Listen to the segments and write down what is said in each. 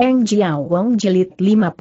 Eng Jiao Wong Jilid 50.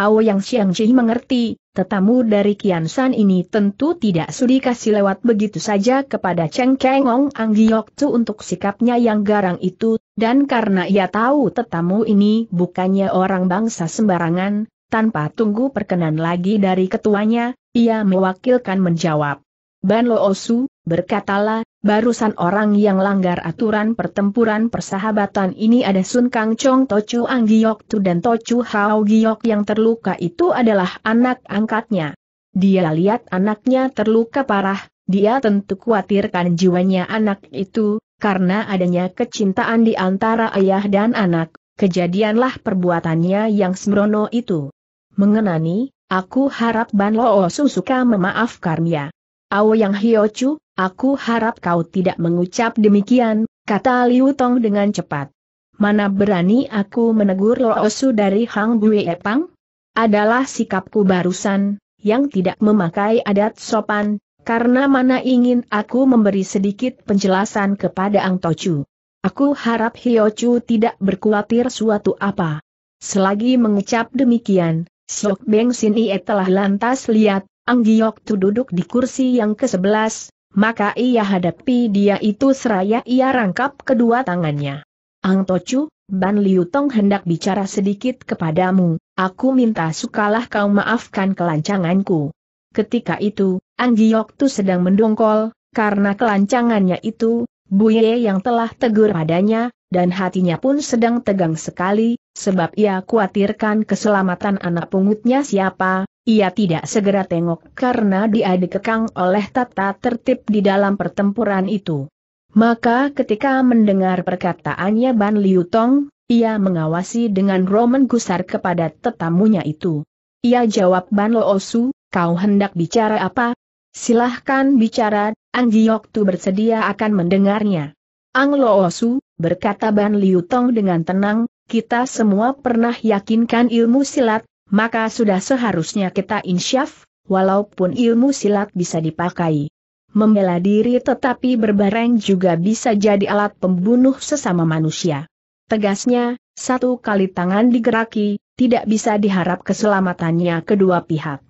Ao Yang Xiangji mengerti, tetamu dari Kian San ini tentu tidak sudi kasih lewat begitu saja kepada Cheng Kengong Anggiokcu untuk sikapnya yang garang itu, dan karena ia tahu tetamu ini bukannya orang bangsa sembarangan, tanpa tunggu perkenan lagi dari ketuanya, ia mewakilkan menjawab. Ban Lo Osu, berkatalah, barusan orang yang langgar aturan pertempuran persahabatan ini ada Sun Kang Chong Tochu Ang Giok Tu dan Tochu Hao Giok yang terluka itu adalah anak angkatnya. Dia lihat anaknya terluka parah, dia tentu khawatirkan jiwanya anak itu, karena adanya kecintaan di antara ayah dan anak, kejadianlah perbuatannya yang sembrono itu. Mengenani, aku harap Ban Loo Susuka memaafkannya. Ao Yang Hiochu, Aku harap kau tidak mengucap demikian, kata Liu Tong dengan cepat. Mana berani aku menegur Loosu dari Hang Bui Epang? Adalah sikapku barusan, yang tidak memakai adat sopan, karena mana ingin aku memberi sedikit penjelasan kepada Ang Tochu. Aku harap Hiochu tidak berkhawatir suatu apa. Selagi mengucap demikian, Siok Beng Sin Ie telah lantas lihat, Ang Giok Tu duduk di kursi yang ke-11, maka ia hadapi dia itu seraya ia rangkap kedua tangannya. Ang Tocu, Ban Liu Tong hendak bicara sedikit kepadamu, aku minta sukalah kau maafkan kelancanganku. Ketika itu, Ang Giok Tu sedang mendongkol, karena kelancangannya itu, Buye yang telah tegur padanya, dan hatinya pun sedang tegang sekali, sebab ia khawatirkan keselamatan anak pungutnya siapa, ia tidak segera tengok karena dia dikekang oleh tata tertib di dalam pertempuran itu. Maka ketika mendengar perkataannya Ban Liu Tong, ia mengawasi dengan roman gusar kepada tetamunya itu. Ia jawab Ban Lo Osu, kau hendak bicara apa? Silahkan bicara, Ang Tu bersedia akan mendengarnya. Ang Lo Osu, berkata Ban Liu Tong dengan tenang, kita semua pernah yakinkan ilmu silat, maka sudah seharusnya kita insyaf, walaupun ilmu silat bisa dipakai. Membela diri tetapi berbareng juga bisa jadi alat pembunuh sesama manusia. Tegasnya, satu kali tangan digeraki, tidak bisa diharap keselamatannya kedua pihak.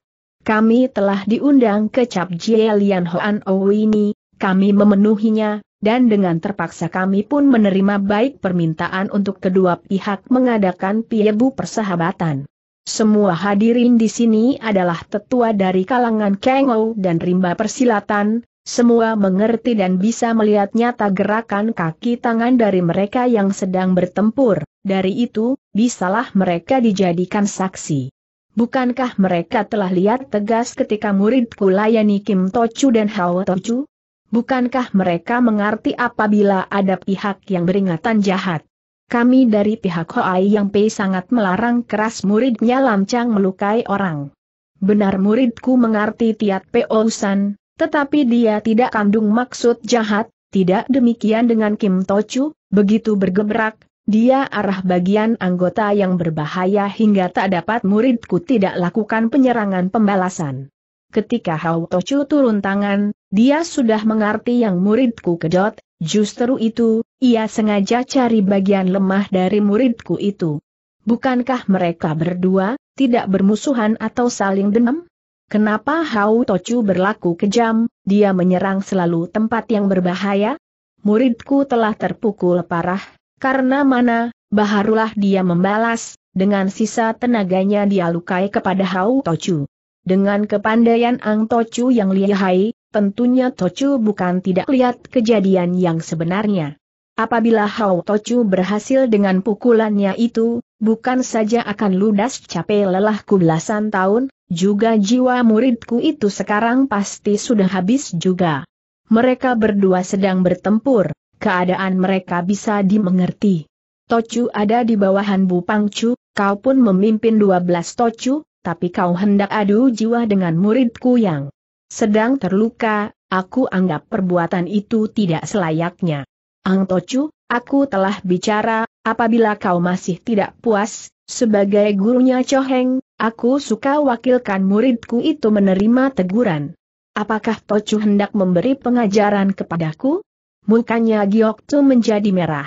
Kami telah diundang ke Cap Jielian Hoan Owini, kami memenuhinya, dan dengan terpaksa kami pun menerima baik permintaan untuk kedua pihak mengadakan piebu persahabatan. Semua hadirin di sini adalah tetua dari kalangan Kengou dan rimba persilatan, semua mengerti dan bisa melihat nyata gerakan kaki tangan dari mereka yang sedang bertempur, dari itu, bisalah mereka dijadikan saksi. Bukankah mereka telah lihat tegas ketika muridku layani Kim Tochu dan Hao Tochu? Bukankah mereka mengerti apabila ada pihak yang beringatan jahat? Kami dari pihak Hoai Yang Pei sangat melarang keras muridnya lancang melukai orang. Benar muridku mengerti Tiat San, tetapi dia tidak kandung maksud jahat, tidak demikian dengan Kim Tochu, begitu bergebrak, dia arah bagian anggota yang berbahaya hingga tak dapat muridku tidak lakukan penyerangan pembalasan. Ketika Hao Tochu turun tangan, dia sudah mengerti yang muridku kedot, justru itu, ia sengaja cari bagian lemah dari muridku itu. Bukankah mereka berdua, tidak bermusuhan atau saling dendam? Kenapa Hau Tochu berlaku kejam, dia menyerang selalu tempat yang berbahaya? Muridku telah terpukul parah, karena mana, baharulah dia membalas, dengan sisa tenaganya dia lukai kepada Hau Tochu. Dengan kepandaian Ang Tochu yang lihai, tentunya Tochu bukan tidak lihat kejadian yang sebenarnya. Apabila Hao Tochu berhasil dengan pukulannya itu, bukan saja akan ludas capek lelahku belasan tahun, juga jiwa muridku itu sekarang pasti sudah habis juga. Mereka berdua sedang bertempur, keadaan mereka bisa dimengerti. Tochu ada di bawahan Bu Pangcu, kau pun memimpin 12 Tochu, tapi kau hendak adu jiwa dengan muridku yang sedang terluka, aku anggap perbuatan itu tidak selayaknya. Ang Tocu, aku telah bicara, apabila kau masih tidak puas, sebagai gurunya Heng, aku suka wakilkan muridku itu menerima teguran. Apakah Tocu hendak memberi pengajaran kepadaku? Mukanya Giok Tu menjadi merah.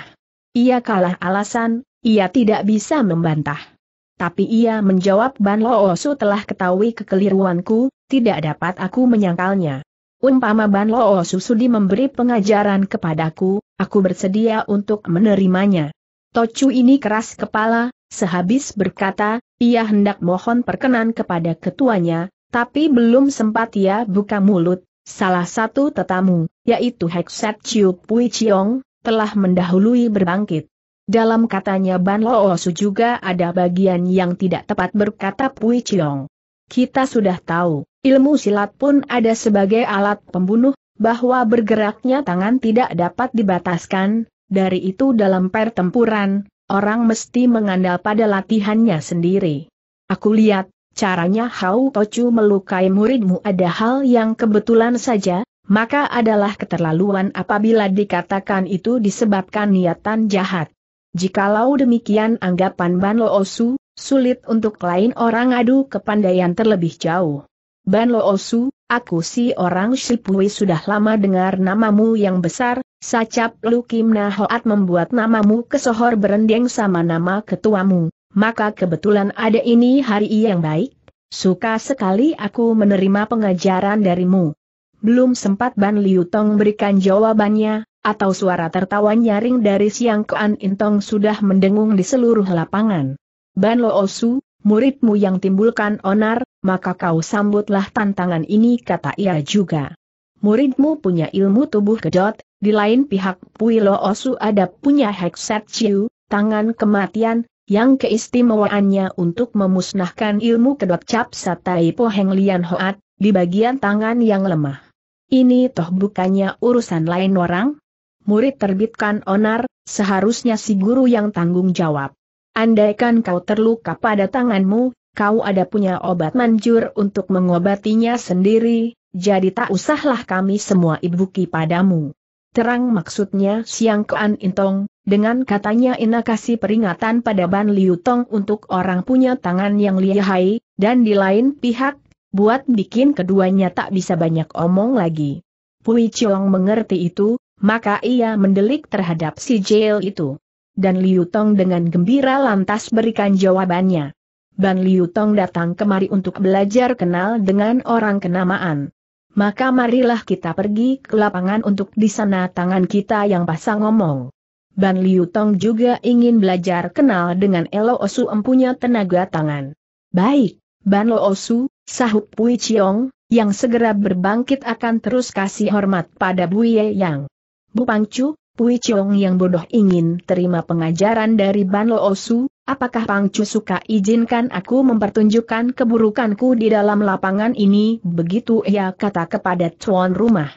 Ia kalah alasan, ia tidak bisa membantah. Tapi ia menjawab Ban Loosu telah ketahui kekeliruanku, tidak dapat aku menyangkalnya. Umpama Ban Loosu sudi memberi pengajaran kepadaku, Aku bersedia untuk menerimanya. Tocu ini keras kepala, sehabis berkata, ia hendak mohon perkenan kepada ketuanya, tapi belum sempat ia buka mulut, salah satu tetamu, yaitu Hekset Chiu Pui Chiong, telah mendahului berbangkit. Dalam katanya Ban Lo Osu juga ada bagian yang tidak tepat berkata Pui Chiong. Kita sudah tahu, ilmu silat pun ada sebagai alat pembunuh, bahwa bergeraknya tangan tidak dapat dibataskan, dari itu dalam pertempuran, orang mesti mengandal pada latihannya sendiri. Aku lihat, caranya Hau Tochu melukai muridmu ada hal yang kebetulan saja, maka adalah keterlaluan apabila dikatakan itu disebabkan niatan jahat. Jikalau demikian anggapan Ban Lo Osu, sulit untuk lain orang adu kepandaian terlebih jauh. Ban Lo Osu, Aku si orang Shipui sudah lama dengar namamu yang besar, Sacap Lukim Nahoat membuat namamu kesohor berendeng sama nama ketuamu, maka kebetulan ada ini hari yang baik, suka sekali aku menerima pengajaran darimu. Belum sempat Ban Liu Tong berikan jawabannya, atau suara tertawa nyaring dari Siang Kuan Intong sudah mendengung di seluruh lapangan. Ban Lo Osu, muridmu yang timbulkan onar, maka kau sambutlah tantangan ini kata ia juga. Muridmu punya ilmu tubuh kedot, di lain pihak Puilo Osu ada punya Hexat Chiu, tangan kematian, yang keistimewaannya untuk memusnahkan ilmu kedot cap satai poheng lian hoat, di bagian tangan yang lemah. Ini toh bukannya urusan lain orang? Murid terbitkan onar, seharusnya si guru yang tanggung jawab. Andaikan kau terluka pada tanganmu, kau ada punya obat manjur untuk mengobatinya sendiri, jadi tak usahlah kami semua ibuki padamu. Terang maksudnya Siang Kuan Intong, dengan katanya Ina kasih peringatan pada Ban Liu Tong untuk orang punya tangan yang lihai, dan di lain pihak, buat bikin keduanya tak bisa banyak omong lagi. Pui Chiong mengerti itu, maka ia mendelik terhadap si jail itu. Dan Liu Tong dengan gembira lantas berikan jawabannya. Ban Liu Tong datang kemari untuk belajar kenal dengan orang kenamaan. Maka marilah kita pergi ke lapangan untuk di sana tangan kita yang pasang ngomong. Ban Liu Tong juga ingin belajar kenal dengan Elo Osu empunya tenaga tangan. Baik, Ban Lo Osu, sahut Pui Chiong, yang segera berbangkit akan terus kasih hormat pada Buye Yang. Bu Pangcu, Pui Chong yang bodoh ingin terima pengajaran dari Ban Lo Osu, apakah Pang Chu suka izinkan aku mempertunjukkan keburukanku di dalam lapangan ini? Begitu ia kata kepada tuan rumah.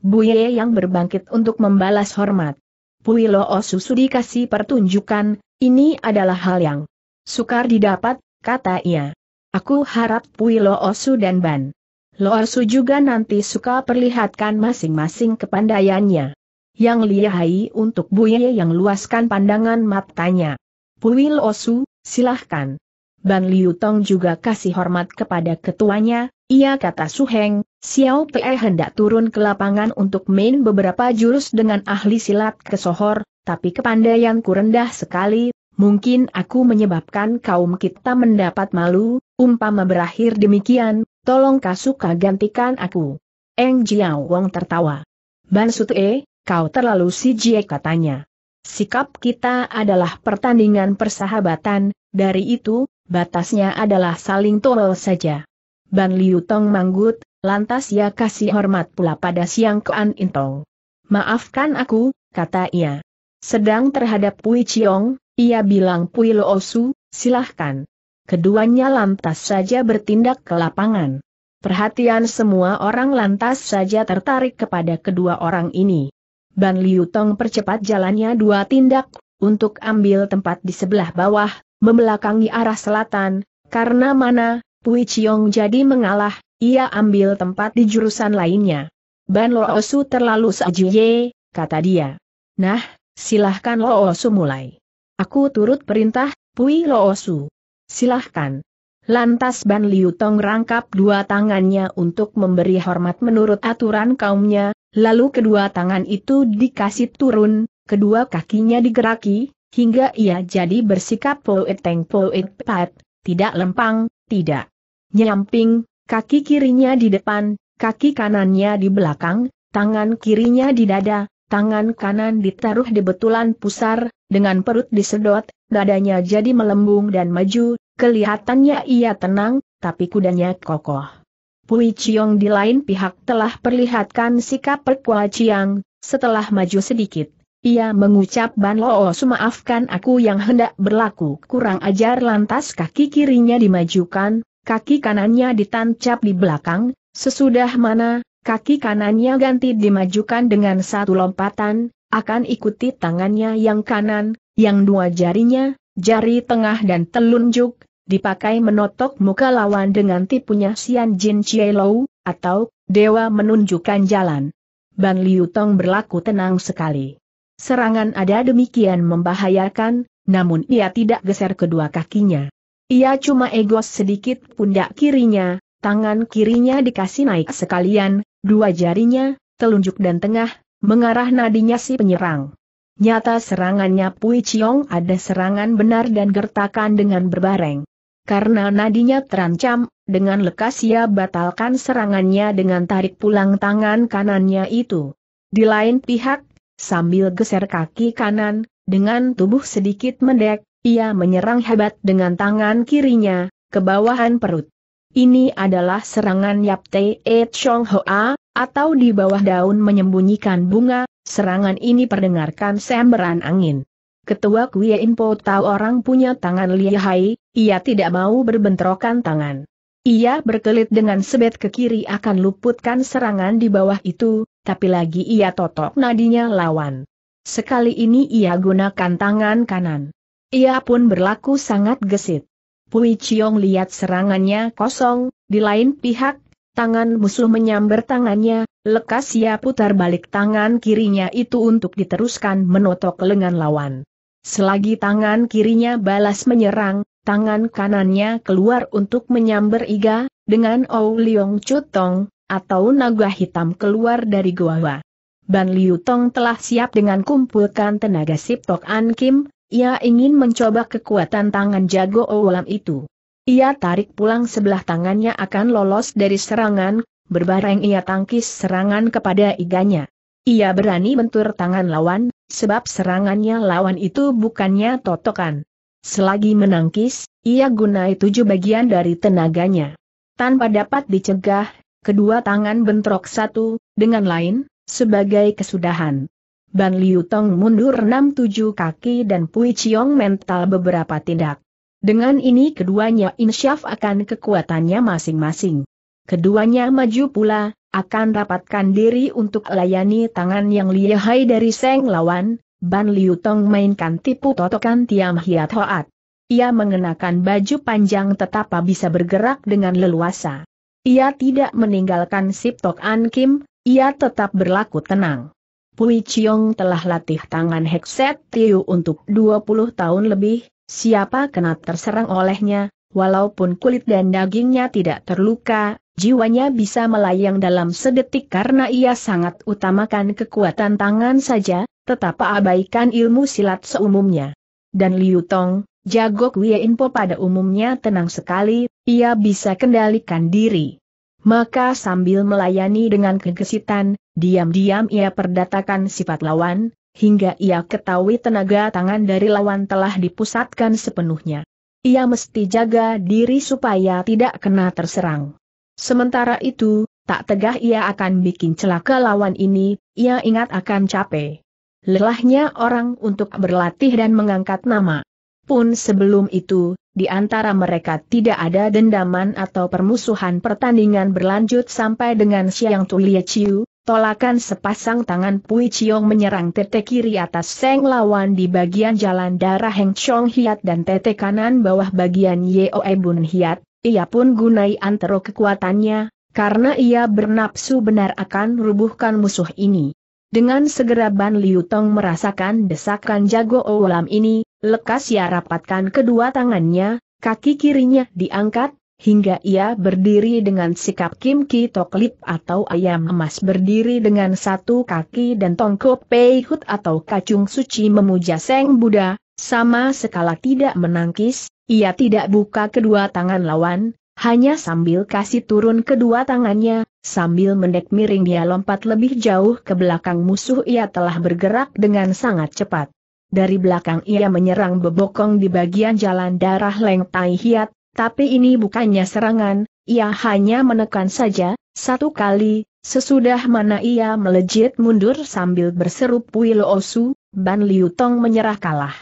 Buye yang berbangkit untuk membalas hormat. Pui Lo Osu sudi kasih pertunjukan, ini adalah hal yang sukar didapat, kata ia. Aku harap Pui Lo Osu dan Ban. Lo Osu juga nanti suka perlihatkan masing-masing kepandaiannya yang lihai untuk Buye yang luaskan pandangan matanya. Puil Osu, silahkan. Ban Liu Tong juga kasih hormat kepada ketuanya, ia kata Suheng, Xiao Pe hendak turun ke lapangan untuk main beberapa jurus dengan ahli silat kesohor, tapi kepandaianku rendah sekali, mungkin aku menyebabkan kaum kita mendapat malu, umpama berakhir demikian, tolong Kasuka gantikan aku. Eng Jiao Wong tertawa. Ban Sute. Kau terlalu jie katanya. Sikap kita adalah pertandingan persahabatan, dari itu, batasnya adalah saling tolol saja. Ban Liu Tong manggut, lantas ia kasih hormat pula pada Siang Kuan Intong. Maafkan aku, kata ia. Sedang terhadap Pui Chiong, ia bilang Pui Lo Osu, silahkan. Keduanya lantas saja bertindak ke lapangan. Perhatian semua orang lantas saja tertarik kepada kedua orang ini. Ban Liu Tong percepat jalannya dua tindak, untuk ambil tempat di sebelah bawah, membelakangi arah selatan, karena mana, Pui Chiong jadi mengalah, ia ambil tempat di jurusan lainnya. Ban Loosu terlalu ye, kata dia. Nah, silahkan Loosu mulai. Aku turut perintah, Pui Loosu. Silahkan. Lantas Ban Liu Tong rangkap dua tangannya untuk memberi hormat menurut aturan kaumnya, Lalu kedua tangan itu dikasih turun, kedua kakinya digeraki, hingga ia jadi bersikap poeteng poetpat, tidak lempang, tidak nyamping, kaki kirinya di depan, kaki kanannya di belakang, tangan kirinya di dada, tangan kanan ditaruh di betulan pusar, dengan perut disedot, dadanya jadi melembung dan maju, kelihatannya ia tenang, tapi kudanya kokoh. Pui Chiong di lain pihak telah perlihatkan sikap perkuah Chiang, setelah maju sedikit. Ia mengucap Ban Loos maafkan aku yang hendak berlaku kurang ajar lantas kaki kirinya dimajukan, kaki kanannya ditancap di belakang, sesudah mana, kaki kanannya ganti dimajukan dengan satu lompatan, akan ikuti tangannya yang kanan, yang dua jarinya, jari tengah dan telunjuk, dipakai menotok muka lawan dengan tipunya Sian Jin Chie Lou, atau, Dewa menunjukkan jalan. Ban Liu Tong berlaku tenang sekali. Serangan ada demikian membahayakan, namun ia tidak geser kedua kakinya. Ia cuma egos sedikit pundak kirinya, tangan kirinya dikasih naik sekalian, dua jarinya, telunjuk dan tengah, mengarah nadinya si penyerang. Nyata serangannya Pui Chiong ada serangan benar dan gertakan dengan berbareng karena nadinya terancam, dengan lekas ia batalkan serangannya dengan tarik pulang tangan kanannya itu. Di lain pihak, sambil geser kaki kanan, dengan tubuh sedikit mendek, ia menyerang hebat dengan tangan kirinya, ke bawahan perut. Ini adalah serangan Yapte E Chong Hoa, atau di bawah daun menyembunyikan bunga, serangan ini perdengarkan semberan angin. Ketua Kuya Inpo tahu orang punya tangan lihai, ia tidak mau berbentrokan tangan. Ia berkelit dengan sebet ke kiri akan luputkan serangan di bawah itu, tapi lagi ia totok nadinya lawan. Sekali ini ia gunakan tangan kanan. Ia pun berlaku sangat gesit. Pui Chiong lihat serangannya kosong, di lain pihak, tangan musuh menyambar tangannya, lekas ia putar balik tangan kirinya itu untuk diteruskan menotok lengan lawan. Selagi tangan kirinya balas menyerang, tangan kanannya keluar untuk menyambar Iga, dengan Ou Liong Chutong, atau naga hitam keluar dari gua. Ban Liu Tong telah siap dengan kumpulkan tenaga Sip Tok An Kim, ia ingin mencoba kekuatan tangan jago Oulam itu. Ia tarik pulang sebelah tangannya akan lolos dari serangan, berbareng ia tangkis serangan kepada iganya. Ia berani bentur tangan lawan, sebab serangannya lawan itu bukannya totokan. Selagi menangkis, ia gunai tujuh bagian dari tenaganya. Tanpa dapat dicegah, kedua tangan bentrok satu, dengan lain, sebagai kesudahan. Ban Liu Tong mundur enam tujuh kaki dan Pui Chiong mental beberapa tindak. Dengan ini keduanya insyaf akan kekuatannya masing-masing. Keduanya maju pula, akan rapatkan diri untuk layani tangan yang lihai dari Seng Lawan, Ban Liu Tong mainkan tipu totokan Tiam Hiat Hoat. Ia mengenakan baju panjang tetap bisa bergerak dengan leluasa. Ia tidak meninggalkan Sip Tok An Kim, ia tetap berlaku tenang. Pui Chiong telah latih tangan Hekset Tiu untuk 20 tahun lebih, siapa kena terserang olehnya, walaupun kulit dan dagingnya tidak terluka, Jiwanya bisa melayang dalam sedetik karena ia sangat utamakan kekuatan tangan saja, tetap abaikan ilmu silat seumumnya. Dan Liu Tong, jago Kuya Inpo pada umumnya tenang sekali, ia bisa kendalikan diri. Maka sambil melayani dengan kegesitan, diam-diam ia perdatakan sifat lawan, hingga ia ketahui tenaga tangan dari lawan telah dipusatkan sepenuhnya. Ia mesti jaga diri supaya tidak kena terserang. Sementara itu, tak tegah ia akan bikin celaka lawan ini, ia ingat akan capek. Lelahnya orang untuk berlatih dan mengangkat nama. Pun sebelum itu, di antara mereka tidak ada dendaman atau permusuhan pertandingan berlanjut sampai dengan siang Tulia Chiu, tolakan sepasang tangan Pui Chiong menyerang tete kiri atas Seng lawan di bagian jalan darah Heng Chong Hiat dan tete kanan bawah bagian yeo Ebun Hiat, ia pun gunai antero kekuatannya, karena ia bernapsu benar akan rubuhkan musuh ini. Dengan segera Ban Liu Tong merasakan desakan jago olam ini, lekas ia rapatkan kedua tangannya, kaki kirinya diangkat, hingga ia berdiri dengan sikap Kim Ki Toklip atau ayam emas berdiri dengan satu kaki dan Tongko Pei Hut atau kacung suci memuja Seng Buddha, sama sekali tidak menangkis, ia tidak buka kedua tangan lawan, hanya sambil kasih turun kedua tangannya, sambil mendek miring dia lompat lebih jauh ke belakang musuh ia telah bergerak dengan sangat cepat. Dari belakang ia menyerang bebokong di bagian jalan darah Leng Tai Hiat, tapi ini bukannya serangan, ia hanya menekan saja, satu kali, sesudah mana ia melejit mundur sambil berseru Pui osu, Ban Liu Tong menyerah kalah.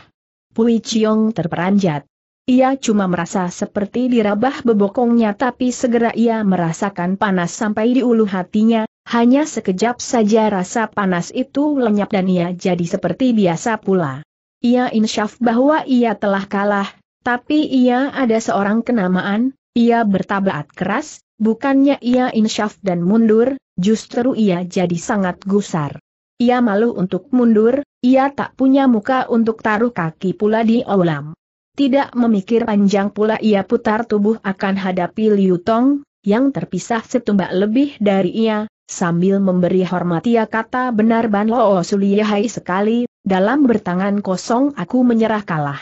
Pui Chiong terperanjat. Ia cuma merasa seperti dirabah bebokongnya tapi segera ia merasakan panas sampai di ulu hatinya, hanya sekejap saja rasa panas itu lenyap dan ia jadi seperti biasa pula. Ia insyaf bahwa ia telah kalah, tapi ia ada seorang kenamaan, ia bertabat keras, bukannya ia insyaf dan mundur, justru ia jadi sangat gusar. Ia malu untuk mundur, ia tak punya muka untuk taruh kaki pula di olam. Tidak memikir panjang pula ia putar tubuh akan hadapi Liu Tong, yang terpisah setumbak lebih dari ia, sambil memberi hormat ia kata benar Ban Loo Suliyahai sekali, dalam bertangan kosong aku menyerah kalah.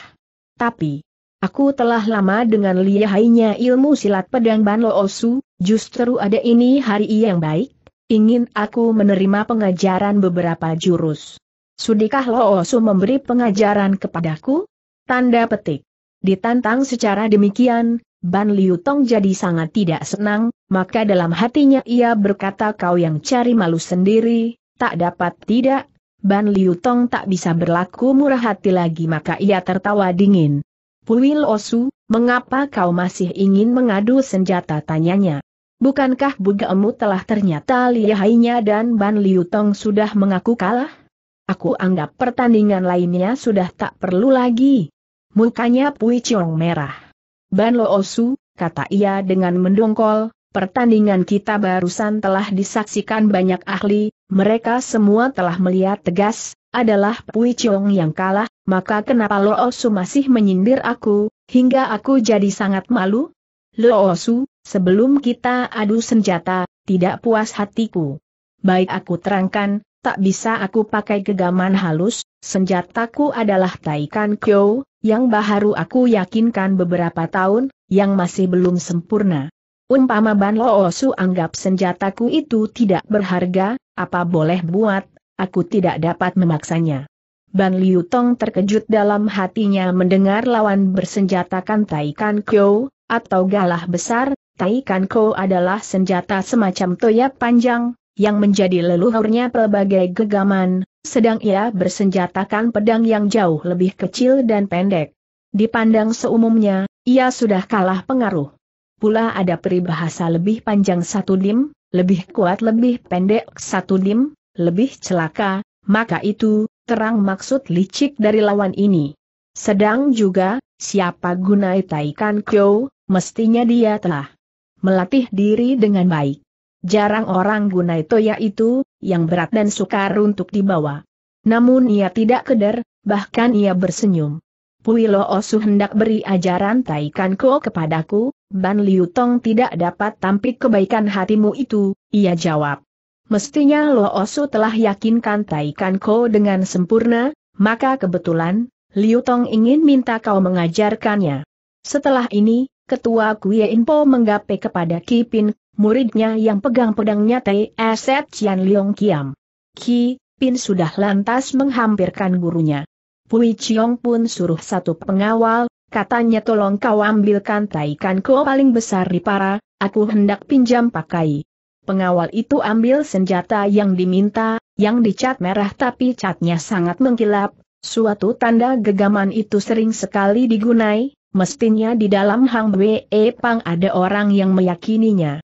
Tapi, aku telah lama dengan nya ilmu silat pedang Ban Loo Su, justru ada ini hari yang baik, ingin aku menerima pengajaran beberapa jurus. Sudikah Loo Su memberi pengajaran kepadaku? Tanda petik. Ditantang secara demikian, Ban Liu Tong jadi sangat tidak senang, maka dalam hatinya ia berkata kau yang cari malu sendiri, tak dapat tidak. Ban Liu Tong tak bisa berlaku murah hati lagi maka ia tertawa dingin. Puil Osu, mengapa kau masih ingin mengadu senjata tanyanya? Bukankah Bugaemu telah ternyata lihainya dan Ban Liu Tong sudah mengaku kalah? Aku anggap pertandingan lainnya sudah tak perlu lagi. Mukanya Pui Chong merah. Ban Lo Osu, kata ia dengan mendongkol, pertandingan kita barusan telah disaksikan banyak ahli, mereka semua telah melihat tegas, adalah Pui Chong yang kalah, maka kenapa Lo Osu masih menyindir aku, hingga aku jadi sangat malu? Lo Osu, sebelum kita adu senjata, tidak puas hatiku. Baik aku terangkan, tak bisa aku pakai gegaman halus, senjataku adalah Taikan Kyo, yang baharu aku yakinkan beberapa tahun, yang masih belum sempurna. Umpama Ban Loosu anggap senjataku itu tidak berharga, apa boleh buat, aku tidak dapat memaksanya. Ban Liu Tong terkejut dalam hatinya mendengar lawan bersenjatakan Taikan Kyo, atau galah besar, Taikan Kyo adalah senjata semacam toya panjang, yang menjadi leluhurnya pelbagai gegaman, sedang ia bersenjatakan pedang yang jauh lebih kecil dan pendek. Dipandang seumumnya, ia sudah kalah pengaruh. Pula ada peribahasa lebih panjang satu dim, lebih kuat lebih pendek satu dim, lebih celaka, maka itu, terang maksud licik dari lawan ini. Sedang juga, siapa gunai Taikan Kyo, mestinya dia telah melatih diri dengan baik. Jarang orang gunai toya itu, yang berat dan sukar untuk dibawa. Namun ia tidak keder, bahkan ia bersenyum. Puilo Osu hendak beri ajaran Taikan Ko kepadaku, Ban Liu Tong tidak dapat tampik kebaikan hatimu itu, ia jawab. Mestinya Lo Osu telah yakinkan Taikan Ko dengan sempurna, maka kebetulan, Liu Tong ingin minta kau mengajarkannya. Setelah ini, Ketua Kuye Inpo menggapai kepada Kipin, muridnya yang pegang pedangnya T.S. Cian Leong Kiam. Ki, Pin sudah lantas menghampirkan gurunya. Pui Chiong pun suruh satu pengawal, katanya tolong kau ambilkan taikan ko paling besar di para, aku hendak pinjam pakai. Pengawal itu ambil senjata yang diminta, yang dicat merah tapi catnya sangat mengkilap, suatu tanda gegaman itu sering sekali digunai, Mestinya di dalam Hang Wei Pang ada orang yang meyakininya.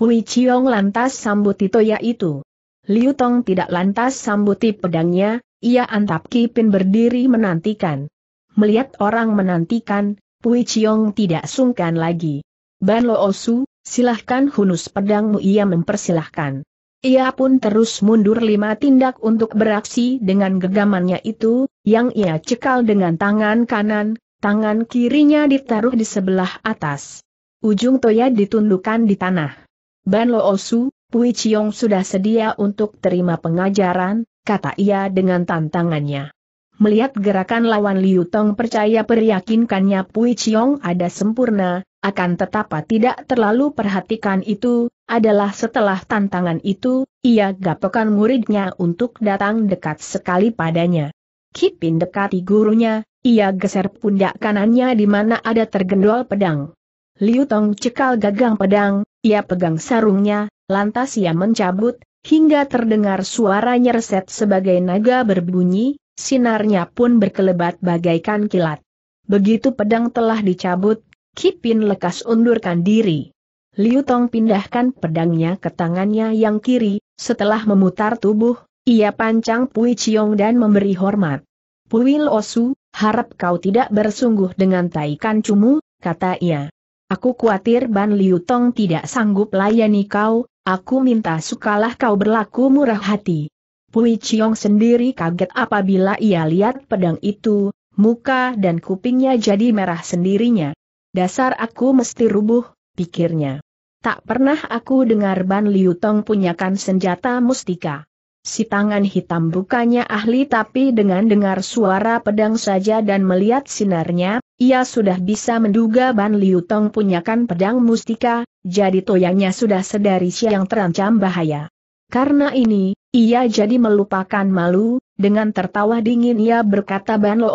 Pui Chiong lantas sambut Toya itu. Liu Tong tidak lantas sambuti pedangnya, ia antap Kipin berdiri menantikan. Melihat orang menantikan, Pui Chiong tidak sungkan lagi. Ban Lo Osu, silahkan hunus pedangmu ia mempersilahkan. Ia pun terus mundur lima tindak untuk beraksi dengan gegamannya itu, yang ia cekal dengan tangan kanan, tangan kirinya ditaruh di sebelah atas. Ujung toya ditundukkan di tanah. Ban Lo Osu, Pui Chiong sudah sedia untuk terima pengajaran, kata ia dengan tantangannya. Melihat gerakan lawan Liu Tong percaya peryakinkannya Pui Chiong ada sempurna, akan tetapi tidak terlalu perhatikan itu, adalah setelah tantangan itu, ia gapakan muridnya untuk datang dekat sekali padanya. Kipin dekati gurunya, ia geser pundak kanannya di mana ada tergendol pedang. Liu Tong cekal gagang pedang, ia pegang sarungnya, lantas ia mencabut, hingga terdengar suara nyereset sebagai naga berbunyi, sinarnya pun berkelebat bagaikan kilat. Begitu pedang telah dicabut, Kipin lekas undurkan diri. Liu Tong pindahkan pedangnya ke tangannya yang kiri, setelah memutar tubuh, ia pancang Pui Chiong dan memberi hormat. Pui Losu, harap kau tidak bersungguh dengan taikan cumu, kata ia. Aku khawatir Ban Liu Tong tidak sanggup layani kau, aku minta sukalah kau berlaku murah hati. Pui Chiong sendiri kaget apabila ia lihat pedang itu, muka dan kupingnya jadi merah sendirinya. Dasar aku mesti rubuh, pikirnya. Tak pernah aku dengar Ban Liu Tong punyakan senjata mustika. Si tangan hitam bukannya ahli tapi dengan dengar suara pedang saja dan melihat sinarnya, ia sudah bisa menduga Ban Liu Tong punyakan pedang mustika, jadi toyangnya sudah sedari siang terancam bahaya. Karena ini, ia jadi melupakan malu, dengan tertawa dingin ia berkata Ban Lo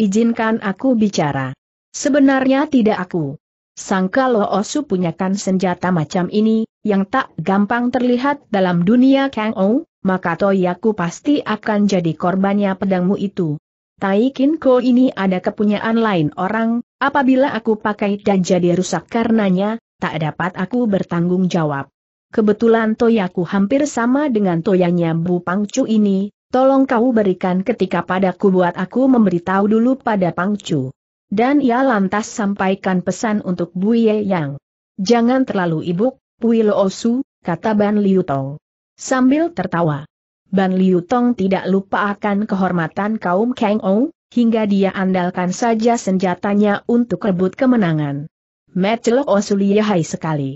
izinkan aku bicara. Sebenarnya tidak aku. Sangka Lo Osu punyakan senjata macam ini, yang tak gampang terlihat dalam dunia Kang Ou, maka toyaku pasti akan jadi korbannya pedangmu itu. Tai Kin Ko ini ada kepunyaan lain orang, apabila aku pakai dan jadi rusak karenanya, tak dapat aku bertanggung jawab. Kebetulan toyaku hampir sama dengan toyanya Bu Pangcu ini, tolong kau berikan ketika padaku buat aku memberitahu dulu pada Pangcu. Dan ia lantas sampaikan pesan untuk Bu Ye Yang. Jangan terlalu ibuk, Pui Loosu, kata Ban Liu Tong. Sambil tertawa. Ban Liu Tong tidak lupa akan kehormatan kaum Kang Ou, hingga dia andalkan saja senjatanya untuk rebut kemenangan. Metelok Osuliyahai oh sekali.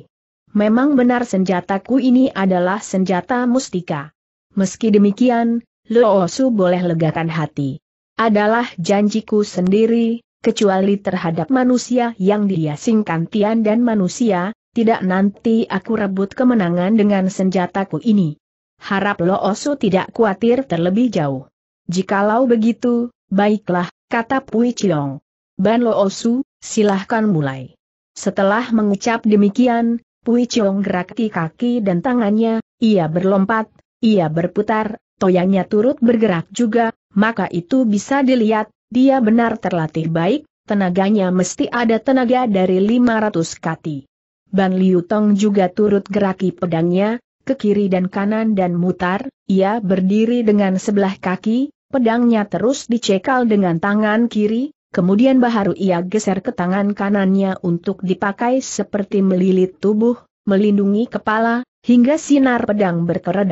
Memang benar senjataku ini adalah senjata mustika. Meski demikian, Loosu oh boleh legakan hati. Adalah janjiku sendiri, kecuali terhadap manusia yang diasingkan Tian dan manusia, tidak nanti aku rebut kemenangan dengan senjataku ini harap Lo Osu tidak khawatir terlebih jauh. Jikalau begitu, baiklah, kata Pui Chiong. Ban Lo Osu, silahkan mulai. Setelah mengucap demikian, Pui Chiong gerak kaki dan tangannya, ia berlompat, ia berputar, toyangnya turut bergerak juga, maka itu bisa dilihat, dia benar terlatih baik, tenaganya mesti ada tenaga dari 500 kati. Ban Liu Tong juga turut geraki pedangnya, ke kiri dan kanan dan mutar, ia berdiri dengan sebelah kaki, pedangnya terus dicekal dengan tangan kiri, kemudian baharu ia geser ke tangan kanannya untuk dipakai seperti melilit tubuh, melindungi kepala, hingga sinar pedang berkera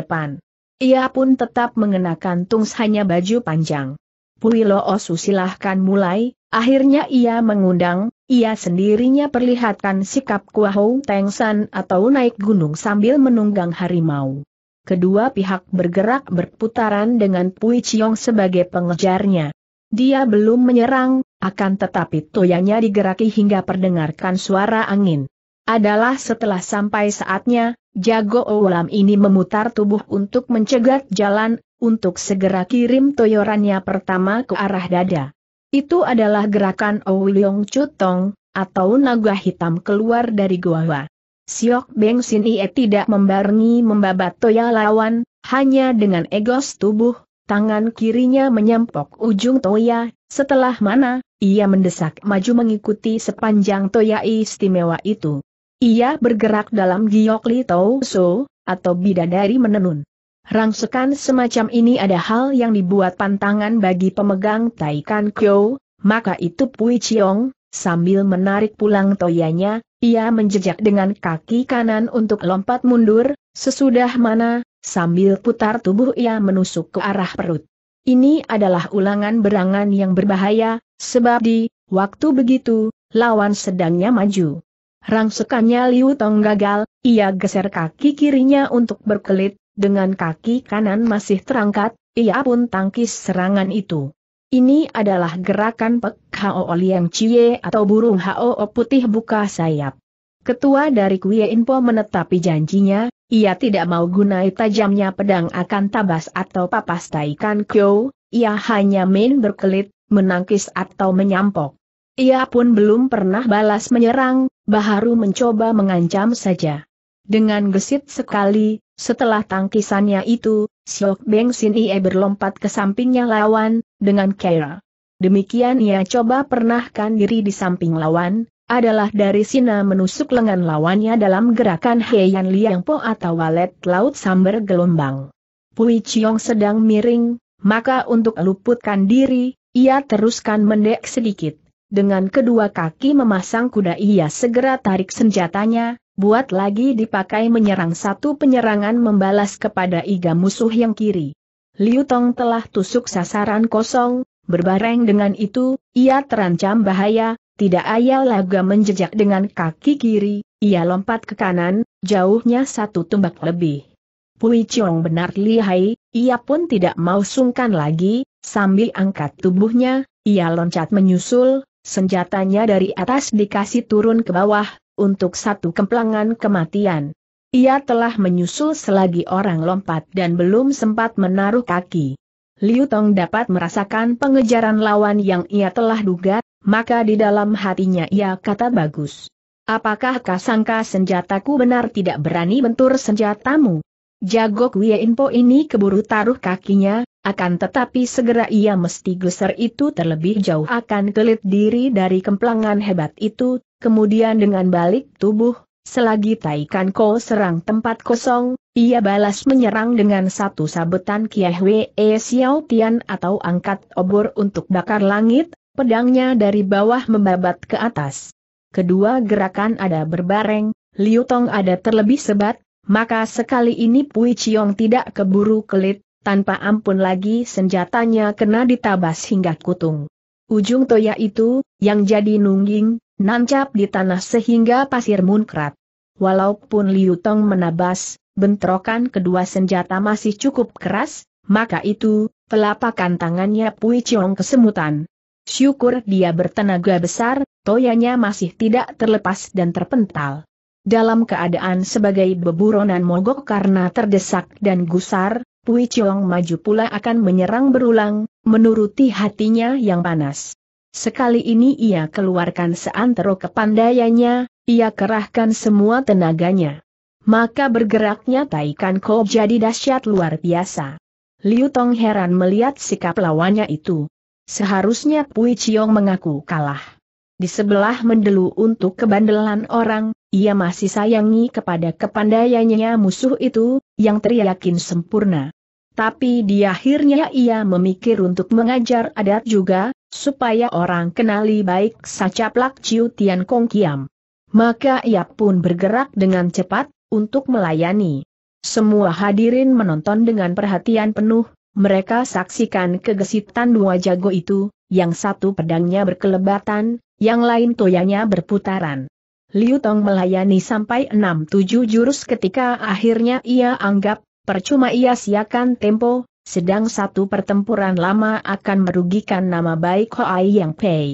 Ia pun tetap mengenakan tungs hanya baju panjang. Puilo Osu silahkan mulai, Akhirnya ia mengundang, ia sendirinya perlihatkan sikap Kuahou Tengsan atau naik gunung sambil menunggang harimau. Kedua pihak bergerak berputaran dengan Pui Chiong sebagai pengejarnya. Dia belum menyerang, akan tetapi toyanya digeraki hingga perdengarkan suara angin. Adalah setelah sampai saatnya, jago olam ini memutar tubuh untuk mencegat jalan, untuk segera kirim toyorannya pertama ke arah dada. Itu adalah gerakan Ouyong oh Chutong, atau naga hitam keluar dari gua. Siok Beng Sin Ie tidak membarengi membabat toya lawan, hanya dengan egos tubuh, tangan kirinya menyempok ujung toya, setelah mana, ia mendesak maju mengikuti sepanjang toya istimewa itu. Ia bergerak dalam giok li tau so, atau bidadari menenun. Rangsekan semacam ini ada hal yang dibuat pantangan bagi pemegang Taikan Kyo, maka itu Pui Chiong, sambil menarik pulang toyanya, ia menjejak dengan kaki kanan untuk lompat mundur, sesudah mana, sambil putar tubuh ia menusuk ke arah perut. Ini adalah ulangan berangan yang berbahaya, sebab di waktu begitu, lawan sedangnya maju. Rangsekannya Liu Tong gagal, ia geser kaki kirinya untuk berkelit, dengan kaki kanan masih terangkat, ia pun tangkis serangan itu. Ini adalah gerakan Pek Hao Liang Chie atau burung Hao putih buka sayap. Ketua dari Kuya Inpo menetapi janjinya, ia tidak mau gunai tajamnya pedang akan tabas atau papas taikan kyo, ia hanya main berkelit, menangkis atau menyampok. Ia pun belum pernah balas menyerang, Baharu mencoba mengancam saja. Dengan gesit sekali, setelah tangkisannya itu, Siok Beng Sin Ie berlompat ke sampingnya lawan, dengan kera. Demikian ia coba pernahkan diri di samping lawan, adalah dari Sina menusuk lengan lawannya dalam gerakan Heian Liang Po atau walet laut Samber gelombang. Pui Chiong sedang miring, maka untuk luputkan diri, ia teruskan mendek sedikit. Dengan kedua kaki memasang kuda ia segera tarik senjatanya, buat lagi dipakai menyerang satu penyerangan membalas kepada iga musuh yang kiri. Liu Tong telah tusuk sasaran kosong, berbareng dengan itu, ia terancam bahaya, tidak ayal laga menjejak dengan kaki kiri, ia lompat ke kanan, jauhnya satu tumbak lebih. Pui Chong benar lihai, ia pun tidak mau sungkan lagi, sambil angkat tubuhnya, ia loncat menyusul, senjatanya dari atas dikasih turun ke bawah, untuk satu kemplangan kematian. Ia telah menyusul selagi orang lompat dan belum sempat menaruh kaki. Liu Tong dapat merasakan pengejaran lawan yang ia telah duga, maka di dalam hatinya ia kata bagus. Apakah kasangka senjataku benar tidak berani bentur senjatamu? Jagok Wieinpo ini keburu taruh kakinya, akan tetapi segera ia mesti geser itu terlebih jauh akan kelit diri dari kemplangan hebat itu, kemudian dengan balik tubuh, selagi Taikan Ko serang tempat kosong, ia balas menyerang dengan satu sabetan Kiah Wei e Xiao Tian atau angkat obor untuk bakar langit, pedangnya dari bawah membabat ke atas. Kedua gerakan ada berbareng, Liu Tong ada terlebih sebat, maka sekali ini Pui Chiong tidak keburu kelit, tanpa ampun lagi senjatanya kena ditabas hingga kutung. Ujung toya itu, yang jadi nungging, nancap di tanah sehingga pasir munkrat. Walaupun Liu Tong menabas, bentrokan kedua senjata masih cukup keras, maka itu, telapakan tangannya Pui Chiong kesemutan. Syukur dia bertenaga besar, toyanya masih tidak terlepas dan terpental. Dalam keadaan sebagai beburonan mogok karena terdesak dan gusar, Pui Chong maju pula akan menyerang berulang, menuruti hatinya yang panas. Sekali ini ia keluarkan seantero kepandaiannya, ia kerahkan semua tenaganya. Maka bergeraknya Taikan Ko jadi dahsyat luar biasa. Liu Tong heran melihat sikap lawannya itu. Seharusnya Pui Chiong mengaku kalah. Di sebelah mendelu untuk kebandelan orang, ia masih sayangi kepada kepandaiannya musuh itu, yang teriakin sempurna. Tapi di akhirnya ia memikir untuk mengajar adat juga, supaya orang kenali baik sacaplak Ciu Tian Kong Kiam. Maka ia pun bergerak dengan cepat, untuk melayani. Semua hadirin menonton dengan perhatian penuh, mereka saksikan kegesitan dua jago itu, yang satu pedangnya berkelebatan, yang lain toyanya berputaran. Liu Tong melayani sampai enam, tujuh jurus ketika akhirnya ia anggap, percuma ia siakan tempo, sedang satu pertempuran lama akan merugikan nama baik Hoai Yang Pei.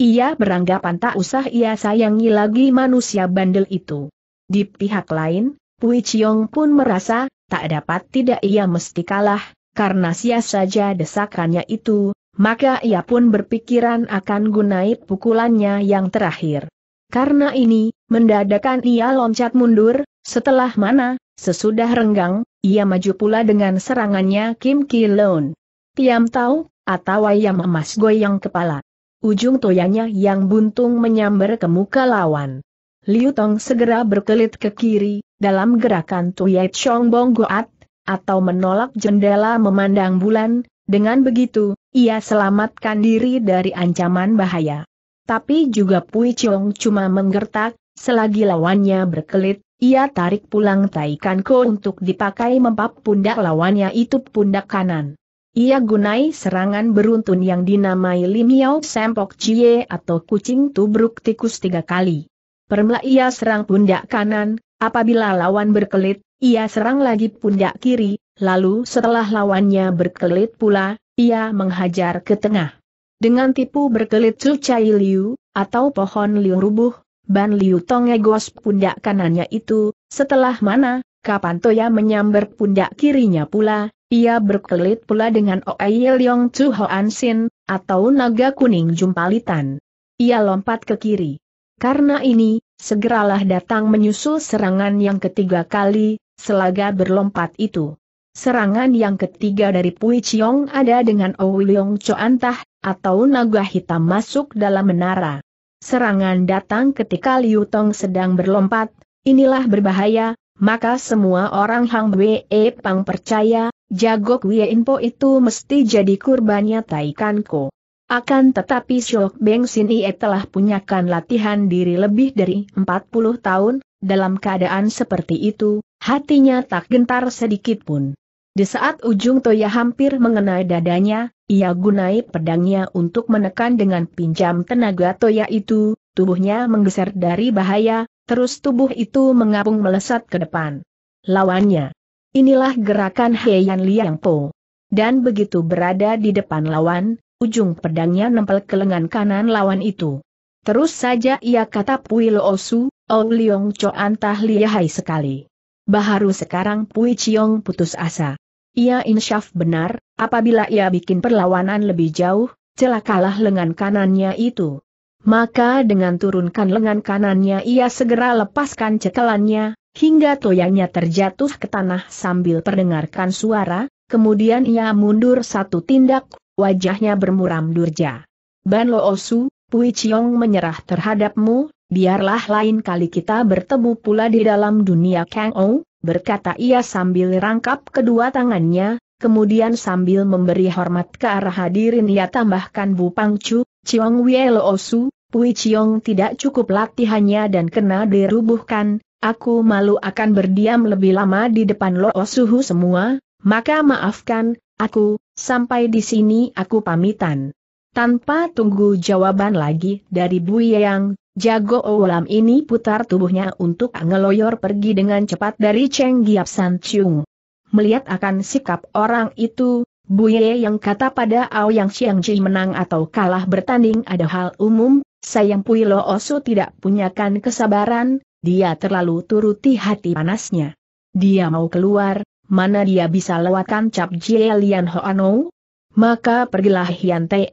Ia beranggapan tak usah ia sayangi lagi manusia bandel itu. Di pihak lain, Pui Chiong pun merasa, tak dapat tidak ia mesti kalah, karena sia saja desakannya itu, maka ia pun berpikiran akan gunai pukulannya yang terakhir. Karena ini, mendadakan ia loncat mundur, setelah mana, sesudah renggang, ia maju pula dengan serangannya Kim ki Leun. Tiam tahu, atau ayam emas goyang kepala. Ujung toyanya yang buntung menyambar ke muka lawan. Liu Tong segera berkelit ke kiri, dalam gerakan Tuyai Chong Bong Goat, atau menolak jendela memandang bulan, dengan begitu, ia selamatkan diri dari ancaman bahaya. Tapi juga Pui Chong cuma menggertak, selagi lawannya berkelit, ia tarik pulang Taikan Ko untuk dipakai mempap pundak lawannya itu pundak kanan. Ia gunai serangan beruntun yang dinamai Limiau Sempok Cie atau kucing tubruk tikus tiga kali. Permla ia serang pundak kanan, apabila lawan berkelit, ia serang lagi pundak kiri, lalu setelah lawannya berkelit pula, ia menghajar ke tengah. Dengan tipu berkelit Chu Chai Liu, atau pohon liu rubuh, Ban Liu Tong egos pundak kanannya itu, setelah mana, kapan Toya menyambar pundak kirinya pula, ia berkelit pula dengan Oei Leong Chu Hoan Sin, atau naga kuning jumpalitan. Ia lompat ke kiri. Karena ini, segeralah datang menyusul serangan yang ketiga kali, selaga berlompat itu. Serangan yang ketiga dari Pui Chiong ada dengan Owi Leong Cho antah atau naga hitam masuk dalam menara. Serangan datang ketika Liu Tong sedang berlompat, inilah berbahaya, maka semua orang Hang Wei Pang percaya, jago Wei Inpo itu mesti jadi kurbannya Taikanko. Akan tetapi Shok Beng Sin Ie telah punyakan latihan diri lebih dari 40 tahun, dalam keadaan seperti itu, hatinya tak gentar sedikit pun. Di saat ujung toya hampir mengenai dadanya, ia gunai pedangnya untuk menekan dengan pinjam tenaga toya itu, tubuhnya menggeser dari bahaya, terus tubuh itu mengapung melesat ke depan. Lawannya. Inilah gerakan Heian Liang Po. Dan begitu berada di depan lawan, ujung pedangnya nempel ke lengan kanan lawan itu. Terus saja ia kata Pui Lo Osu, Ong oh Liong Cho antah Liahai sekali. Baharu sekarang Pui Chiong putus asa. Ia insyaf benar, apabila ia bikin perlawanan lebih jauh, celakalah lengan kanannya itu. Maka dengan turunkan lengan kanannya ia segera lepaskan cekelannya, hingga toyanya terjatuh ke tanah sambil perdengarkan suara, kemudian ia mundur satu tindak, wajahnya bermuram durja. Ban Lo Osu, Pui Chiong menyerah terhadapmu, biarlah lain kali kita bertemu pula di dalam dunia Kang Ou, berkata ia sambil rangkap kedua tangannya, kemudian sambil memberi hormat ke arah hadirin ia tambahkan Bu Pangcu, Chiong Wie Loosu, Pui Chiong tidak cukup latihannya dan kena dirubuhkan, aku malu akan berdiam lebih lama di depan Lo Loosuhu semua, maka maafkan, aku, sampai di sini aku pamitan. Tanpa tunggu jawaban lagi dari Bu Yang, jago ulam ini putar tubuhnya untuk ngeloyor pergi dengan cepat dari Cheng Giap San Chung. Melihat akan sikap orang itu, Bu yang kata pada Ao Yang Xiang Ji menang atau kalah bertanding ada hal umum, sayang Pui Lo Osu tidak punyakan kesabaran, dia terlalu turuti hati panasnya. Dia mau keluar, mana dia bisa lewatkan cap Jie Lian Hoano, maka pergilah Hian Te,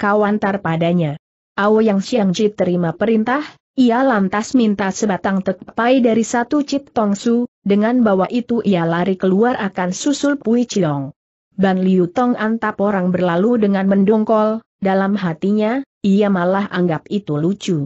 kau antar padanya. Ao Yang Xiang Ji terima perintah, ia lantas minta sebatang tepai dari satu cip Tong Su, dengan bawa itu ia lari keluar akan susul Pui Chiong. Ban Liu Tong antap orang berlalu dengan mendongkol, dalam hatinya, ia malah anggap itu lucu.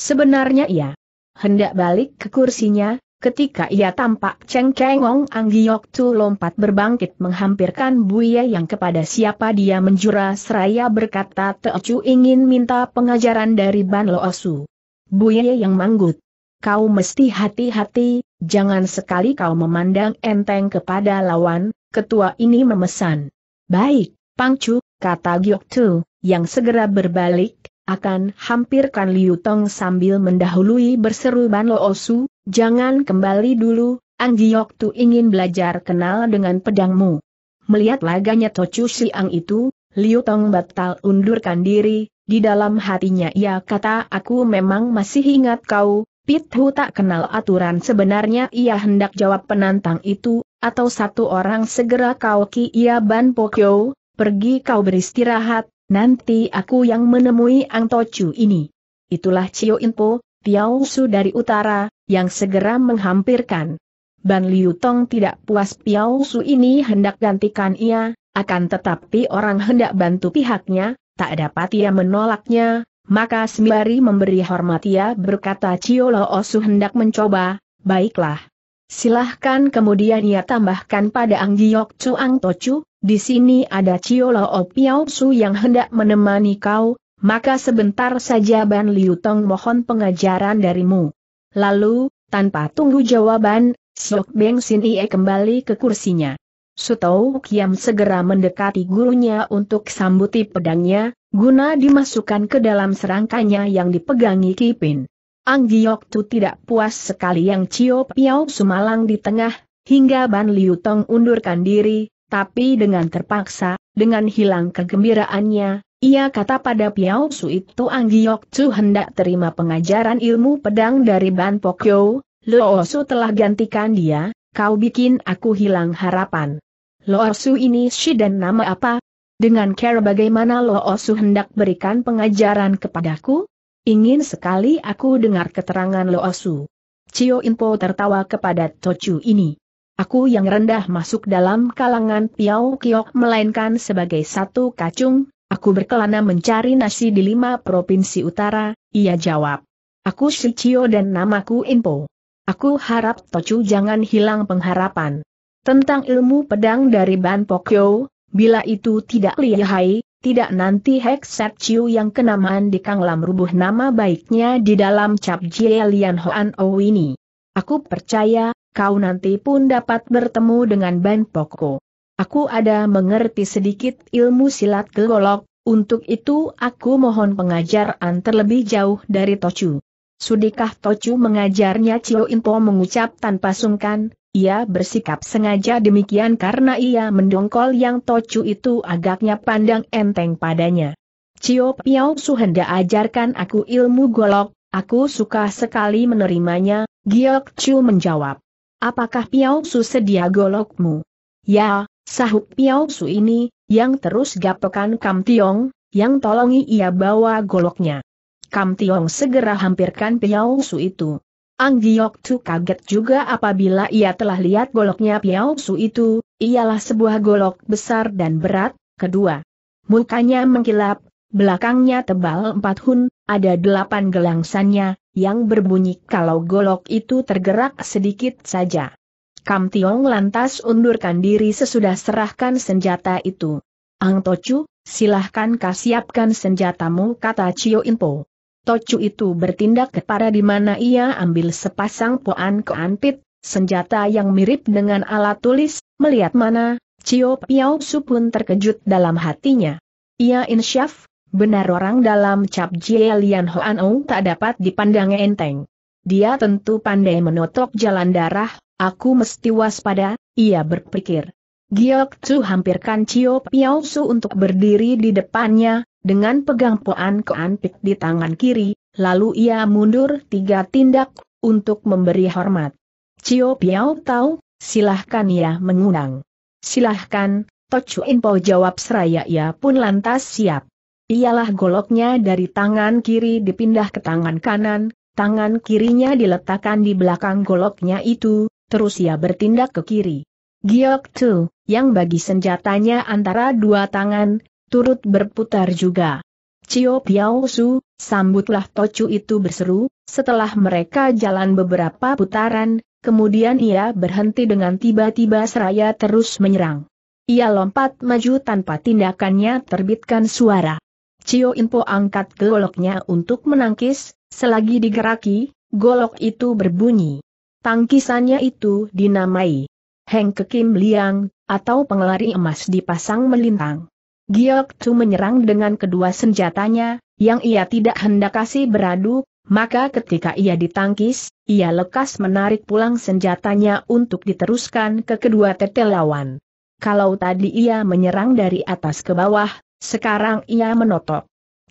Sebenarnya ia hendak balik ke kursinya, Ketika ia tampak Cheng Ang Anggiok Tu lompat berbangkit menghampirkan Buya yang kepada siapa dia menjura seraya berkata Teocu ingin minta pengajaran dari Ban Lo Osu. Buya yang manggut. Kau mesti hati-hati, jangan sekali kau memandang enteng kepada lawan, ketua ini memesan. Baik, Pangcu, kata Giok Tu, yang segera berbalik, akan hampirkan Liu Tong sambil mendahului berseru Ban Lo Osu, Jangan kembali dulu, Anggiok Tu ingin belajar kenal dengan pedangmu. Melihat laganya Tocu Siang itu, Liu Tong batal undurkan diri, di dalam hatinya ia kata aku memang masih ingat kau, Pit Hu tak kenal aturan sebenarnya ia hendak jawab penantang itu, atau satu orang segera kau ki ia ban pokyo, pergi kau beristirahat, nanti aku yang menemui Ang Tocu ini. Itulah Cio Inpo, Piausu dari utara, yang segera menghampirkan. Ban Liu Tong tidak puas Piausu ini hendak gantikan ia, akan tetapi orang hendak bantu pihaknya, tak dapat ia menolaknya, maka sembari memberi hormat ia berkata Lo Osu hendak mencoba, baiklah. Silahkan kemudian ia tambahkan pada Anggiok Ang Tochu, di sini ada Lo O Piausu yang hendak menemani kau, maka sebentar saja Ban Liu Tong mohon pengajaran darimu. Lalu, tanpa tunggu jawaban, Sok Beng Sin Ie kembali ke kursinya. Sutou Kiam segera mendekati gurunya untuk sambuti pedangnya, guna dimasukkan ke dalam serangkanya yang dipegangi Kipin. Ang Giok Tu tidak puas sekali yang Cio Piao Sumalang di tengah, hingga Ban Liu Tong undurkan diri, tapi dengan terpaksa, dengan hilang kegembiraannya, ia kata pada Piao Su Itu Anggiok Chu hendak terima pengajaran ilmu pedang dari Ban Pokyo, Loosu telah gantikan dia, kau bikin aku hilang harapan. Loosu ini si dan nama apa? Dengan care bagaimana Loosu hendak berikan pengajaran kepadaku? Ingin sekali aku dengar keterangan Loosu. Cio Inpo tertawa kepada Tochu ini. Aku yang rendah masuk dalam kalangan Piao Kiok melainkan sebagai satu kacung, Aku berkelana mencari nasi di lima provinsi utara, ia jawab. Aku Shichio dan namaku Inpo. Aku harap Tocu jangan hilang pengharapan. Tentang ilmu pedang dari Ban Pokyo, bila itu tidak lihai, tidak nanti Hek Chiu yang kenamaan di Kang Lam rubuh nama baiknya di dalam cap Jie Lian Hoan O ini. Aku percaya, kau nanti pun dapat bertemu dengan Ban Poko. Aku ada mengerti sedikit ilmu silat golok, untuk itu aku mohon pengajaran terlebih jauh dari Tochu. Sudikah Tochu mengajarnya Cio Inpo mengucap tanpa sungkan, ia bersikap sengaja demikian karena ia mendongkol yang Tochu itu agaknya pandang enteng padanya. Cio Piao Su hendak ajarkan aku ilmu golok, aku suka sekali menerimanya, Giok Chu menjawab. Apakah Piao Su sedia golokmu? Ya, Sahut Piao Su ini, yang terus gapekan Kam Tiong, yang tolongi ia bawa goloknya. Kam Tiong segera hampirkan Piao Su itu. Ang Giok Tu kaget juga apabila ia telah lihat goloknya Piao Su itu, ialah sebuah golok besar dan berat, kedua. Mukanya mengkilap, belakangnya tebal empat hun, ada delapan gelangsannya, yang berbunyi kalau golok itu tergerak sedikit saja. Kam Tiong lantas undurkan diri sesudah serahkan senjata itu. Ang Tochu, silahkan kau siapkan senjatamu kata Cio Inpo. Tochu itu bertindak kepada di mana ia ambil sepasang poan keanpit, senjata yang mirip dengan alat tulis, melihat mana, Cio Piao Su pun terkejut dalam hatinya. Ia insyaf, benar orang dalam cap Jie Lian Hoan Ong tak dapat dipandang enteng. Dia tentu pandai menotok jalan darah, Aku mesti waspada, ia berpikir. Giok Chu hampirkan Cio Piao Su untuk berdiri di depannya, dengan pegang poan Pik di tangan kiri, lalu ia mundur tiga tindak, untuk memberi hormat. Cio Piao tahu, silahkan ia mengundang. Silahkan, Tocu Inpo jawab seraya ia pun lantas siap. Ialah goloknya dari tangan kiri dipindah ke tangan kanan, tangan kirinya diletakkan di belakang goloknya itu, terus ia bertindak ke kiri. Giok Tu, yang bagi senjatanya antara dua tangan, turut berputar juga. Cio Piao Su, sambutlah Tocu itu berseru, setelah mereka jalan beberapa putaran, kemudian ia berhenti dengan tiba-tiba seraya terus menyerang. Ia lompat maju tanpa tindakannya terbitkan suara. Cio Inpo angkat goloknya untuk menangkis, selagi digeraki, golok itu berbunyi. Tangkisannya itu dinamai Heng Kekim Liang, atau pengelari emas dipasang melintang. Giok Tu menyerang dengan kedua senjatanya, yang ia tidak hendak kasih beradu, maka ketika ia ditangkis, ia lekas menarik pulang senjatanya untuk diteruskan ke kedua tetel lawan. Kalau tadi ia menyerang dari atas ke bawah, sekarang ia menotok.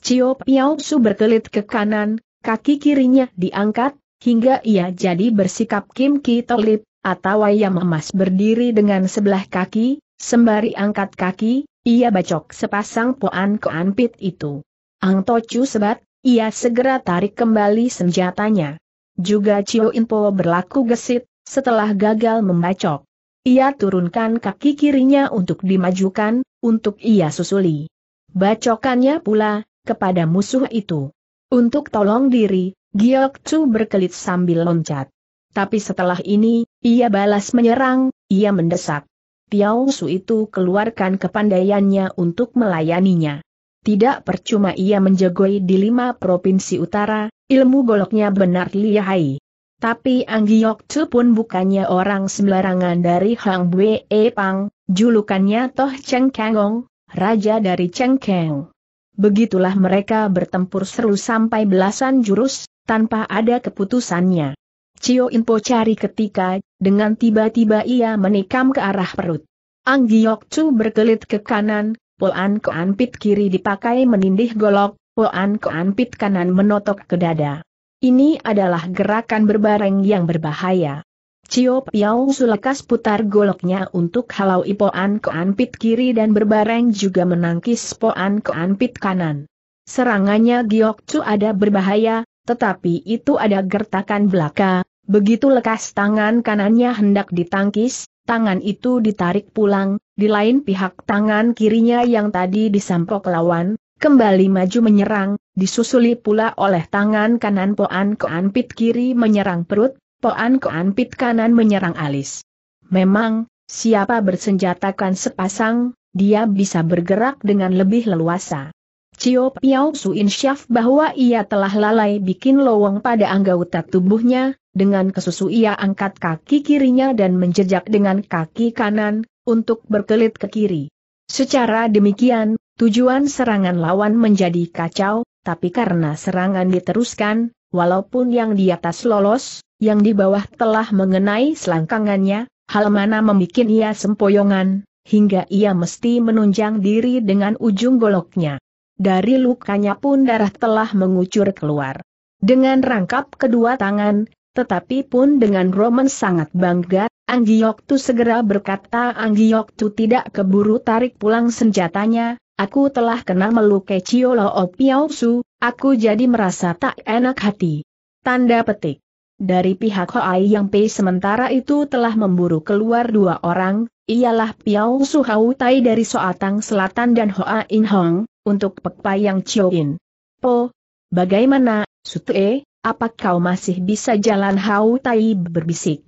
Cio Piao Su berkelit ke kanan, kaki kirinya diangkat, Hingga ia jadi bersikap Kim Ki Tolip, atau ayam emas berdiri dengan sebelah kaki, sembari angkat kaki, ia bacok sepasang poan ke anpit itu. Ang Tochu sebat, ia segera tarik kembali senjatanya. Juga Cio Inpo berlaku gesit, setelah gagal membacok. Ia turunkan kaki kirinya untuk dimajukan, untuk ia susuli. Bacokannya pula, kepada musuh itu. Untuk tolong diri, Giok Chu berkelit sambil loncat. Tapi setelah ini, ia balas menyerang, ia mendesak. Piao Su itu keluarkan kepandaiannya untuk melayaninya. Tidak percuma ia menjegoi di lima provinsi utara, ilmu goloknya benar lihai. Tapi Giok Chu pun bukannya orang sembarangan dari Hang Bue e Pang, julukannya Toh Cheng Kangong, raja dari Cheng Kang. Begitulah mereka bertempur seru sampai belasan jurus, tanpa ada keputusannya. Cio Inpo cari ketika, dengan tiba-tiba ia menikam ke arah perut. Ang Giok Chu berkelit ke kanan, Poan Koan Pit kiri dipakai menindih golok, Poan Koan Pit kanan menotok ke dada. Ini adalah gerakan berbareng yang berbahaya. Cio Piao Sulekas putar goloknya untuk halau Ipoan Koan Pit kiri dan berbareng juga menangkis Poan Koan Pit kanan. Serangannya Giok Chu ada berbahaya, tetapi itu ada gertakan belaka, begitu lekas tangan kanannya hendak ditangkis, tangan itu ditarik pulang, di lain pihak tangan kirinya yang tadi disampok lawan, kembali maju menyerang, disusuli pula oleh tangan kanan Poan keanpit kiri menyerang perut, Poan keanpit kanan menyerang alis. Memang, siapa bersenjatakan sepasang, dia bisa bergerak dengan lebih leluasa. Cio Piao Su insyaf bahwa ia telah lalai bikin lowong pada anggota tubuhnya, dengan kesusu ia angkat kaki kirinya dan menjejak dengan kaki kanan, untuk berkelit ke kiri. Secara demikian, tujuan serangan lawan menjadi kacau, tapi karena serangan diteruskan, walaupun yang di atas lolos, yang di bawah telah mengenai selangkangannya, hal mana membuat ia sempoyongan, hingga ia mesti menunjang diri dengan ujung goloknya dari lukanya pun darah telah mengucur keluar. Dengan rangkap kedua tangan, tetapi pun dengan Roman sangat bangga, tu segera berkata tu tidak keburu tarik pulang senjatanya, aku telah kena melukai Ciolo Opiausu, aku jadi merasa tak enak hati. Tanda petik. Dari pihak Hoai Yang Pei sementara itu telah memburu keluar dua orang, ialah Piao Hau Tai dari Soatang Selatan dan Hoa In Hong, untuk Pek Yang Chiu In. Po, bagaimana, Sutue, apa kau masih bisa jalan Hau Tai berbisik?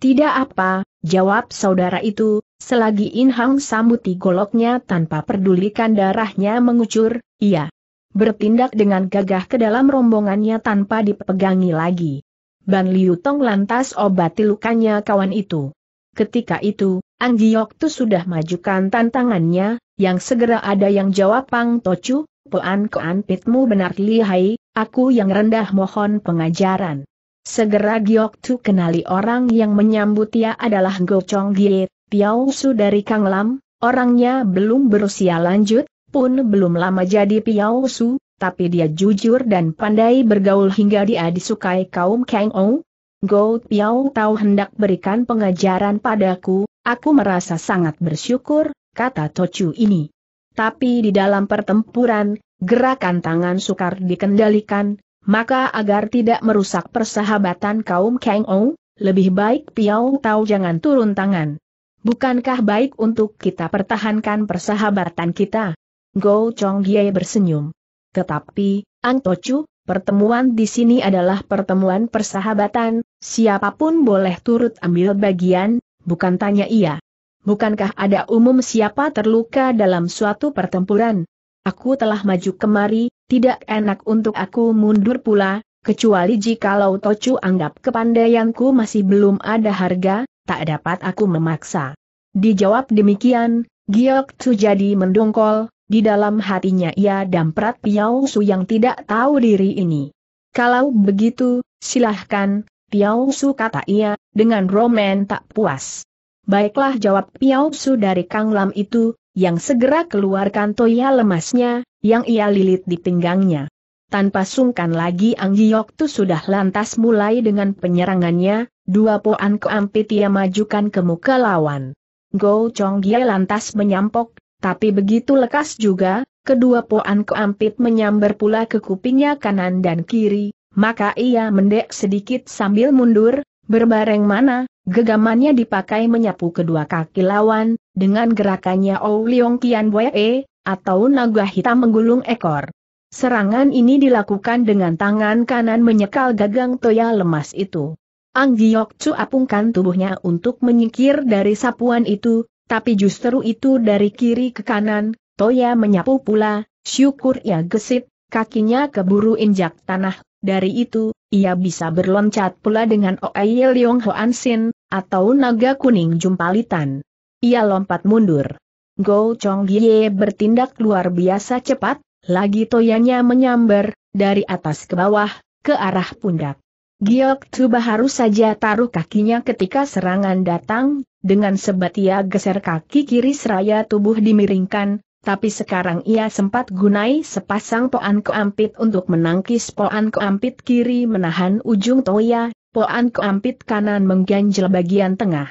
Tidak apa, jawab saudara itu, selagi In Hong sambuti goloknya tanpa pedulikan darahnya mengucur, ia Bertindak dengan gagah ke dalam rombongannya tanpa dipegangi lagi. Ban Liu Tong lantas obati lukanya kawan itu. Ketika itu, Ang Giok tuh sudah majukan tantangannya, yang segera ada yang jawab Pang Tochu, Poan Koan Pitmu benar lihai, aku yang rendah mohon pengajaran. Segera Giok Tu kenali orang yang menyambut dia adalah Go Chong Giet, Piao Su dari Kang Lam, orangnya belum berusia lanjut, pun belum lama jadi Piao Su, tapi dia jujur dan pandai bergaul hingga dia disukai kaum Kang Ou. Gou Piao tahu hendak berikan pengajaran padaku, aku merasa sangat bersyukur, kata Tochu ini. Tapi di dalam pertempuran, gerakan tangan sukar dikendalikan, maka agar tidak merusak persahabatan kaum Kang Ou, lebih baik Piao tahu jangan turun tangan. Bukankah baik untuk kita pertahankan persahabatan kita? Gou Chong Gie bersenyum. Tetapi, Ang Tochu, pertemuan di sini adalah pertemuan persahabatan, siapapun boleh turut ambil bagian, bukan tanya ia. Bukankah ada umum siapa terluka dalam suatu pertempuran? Aku telah maju kemari, tidak enak untuk aku mundur pula, kecuali jikalau Tocu anggap kepandaianku masih belum ada harga, tak dapat aku memaksa. Dijawab demikian, Giok Tsu jadi mendongkol, di dalam hatinya ia damprat Piao Su yang tidak tahu diri ini. Kalau begitu, silahkan, Piao Su kata ia, dengan romen tak puas. Baiklah jawab Piao Su dari Kang Lam itu, yang segera keluarkan toya lemasnya, yang ia lilit di pinggangnya. Tanpa sungkan lagi Ang Giyok Tu sudah lantas mulai dengan penyerangannya, dua poan keampit ia majukan ke muka lawan. Go Chong Gye lantas menyampok tapi begitu lekas juga, kedua poan keampit menyambar pula ke kupingnya kanan dan kiri, maka ia mendek sedikit sambil mundur, berbareng mana, gegamannya dipakai menyapu kedua kaki lawan, dengan gerakannya Ou Leong Kian Wee, atau naga hitam menggulung ekor. Serangan ini dilakukan dengan tangan kanan menyekal gagang toya lemas itu. Ang Giok Chu apungkan tubuhnya untuk menyingkir dari sapuan itu, tapi justru itu dari kiri ke kanan, Toya menyapu pula, syukur ia gesit, kakinya keburu injak tanah, dari itu, ia bisa berloncat pula dengan Oeye Leong Hoan Sin, atau naga kuning jumpalitan. Ia lompat mundur. Go Chong Ye bertindak luar biasa cepat, lagi toyanya menyambar, dari atas ke bawah, ke arah pundak. Giok Tuba harus saja taruh kakinya ketika serangan datang, dengan sebat ia geser kaki kiri seraya tubuh dimiringkan, tapi sekarang ia sempat gunai sepasang poan keampit untuk menangkis poan keampit kiri menahan ujung toya, poan keampit kanan mengganjel bagian tengah.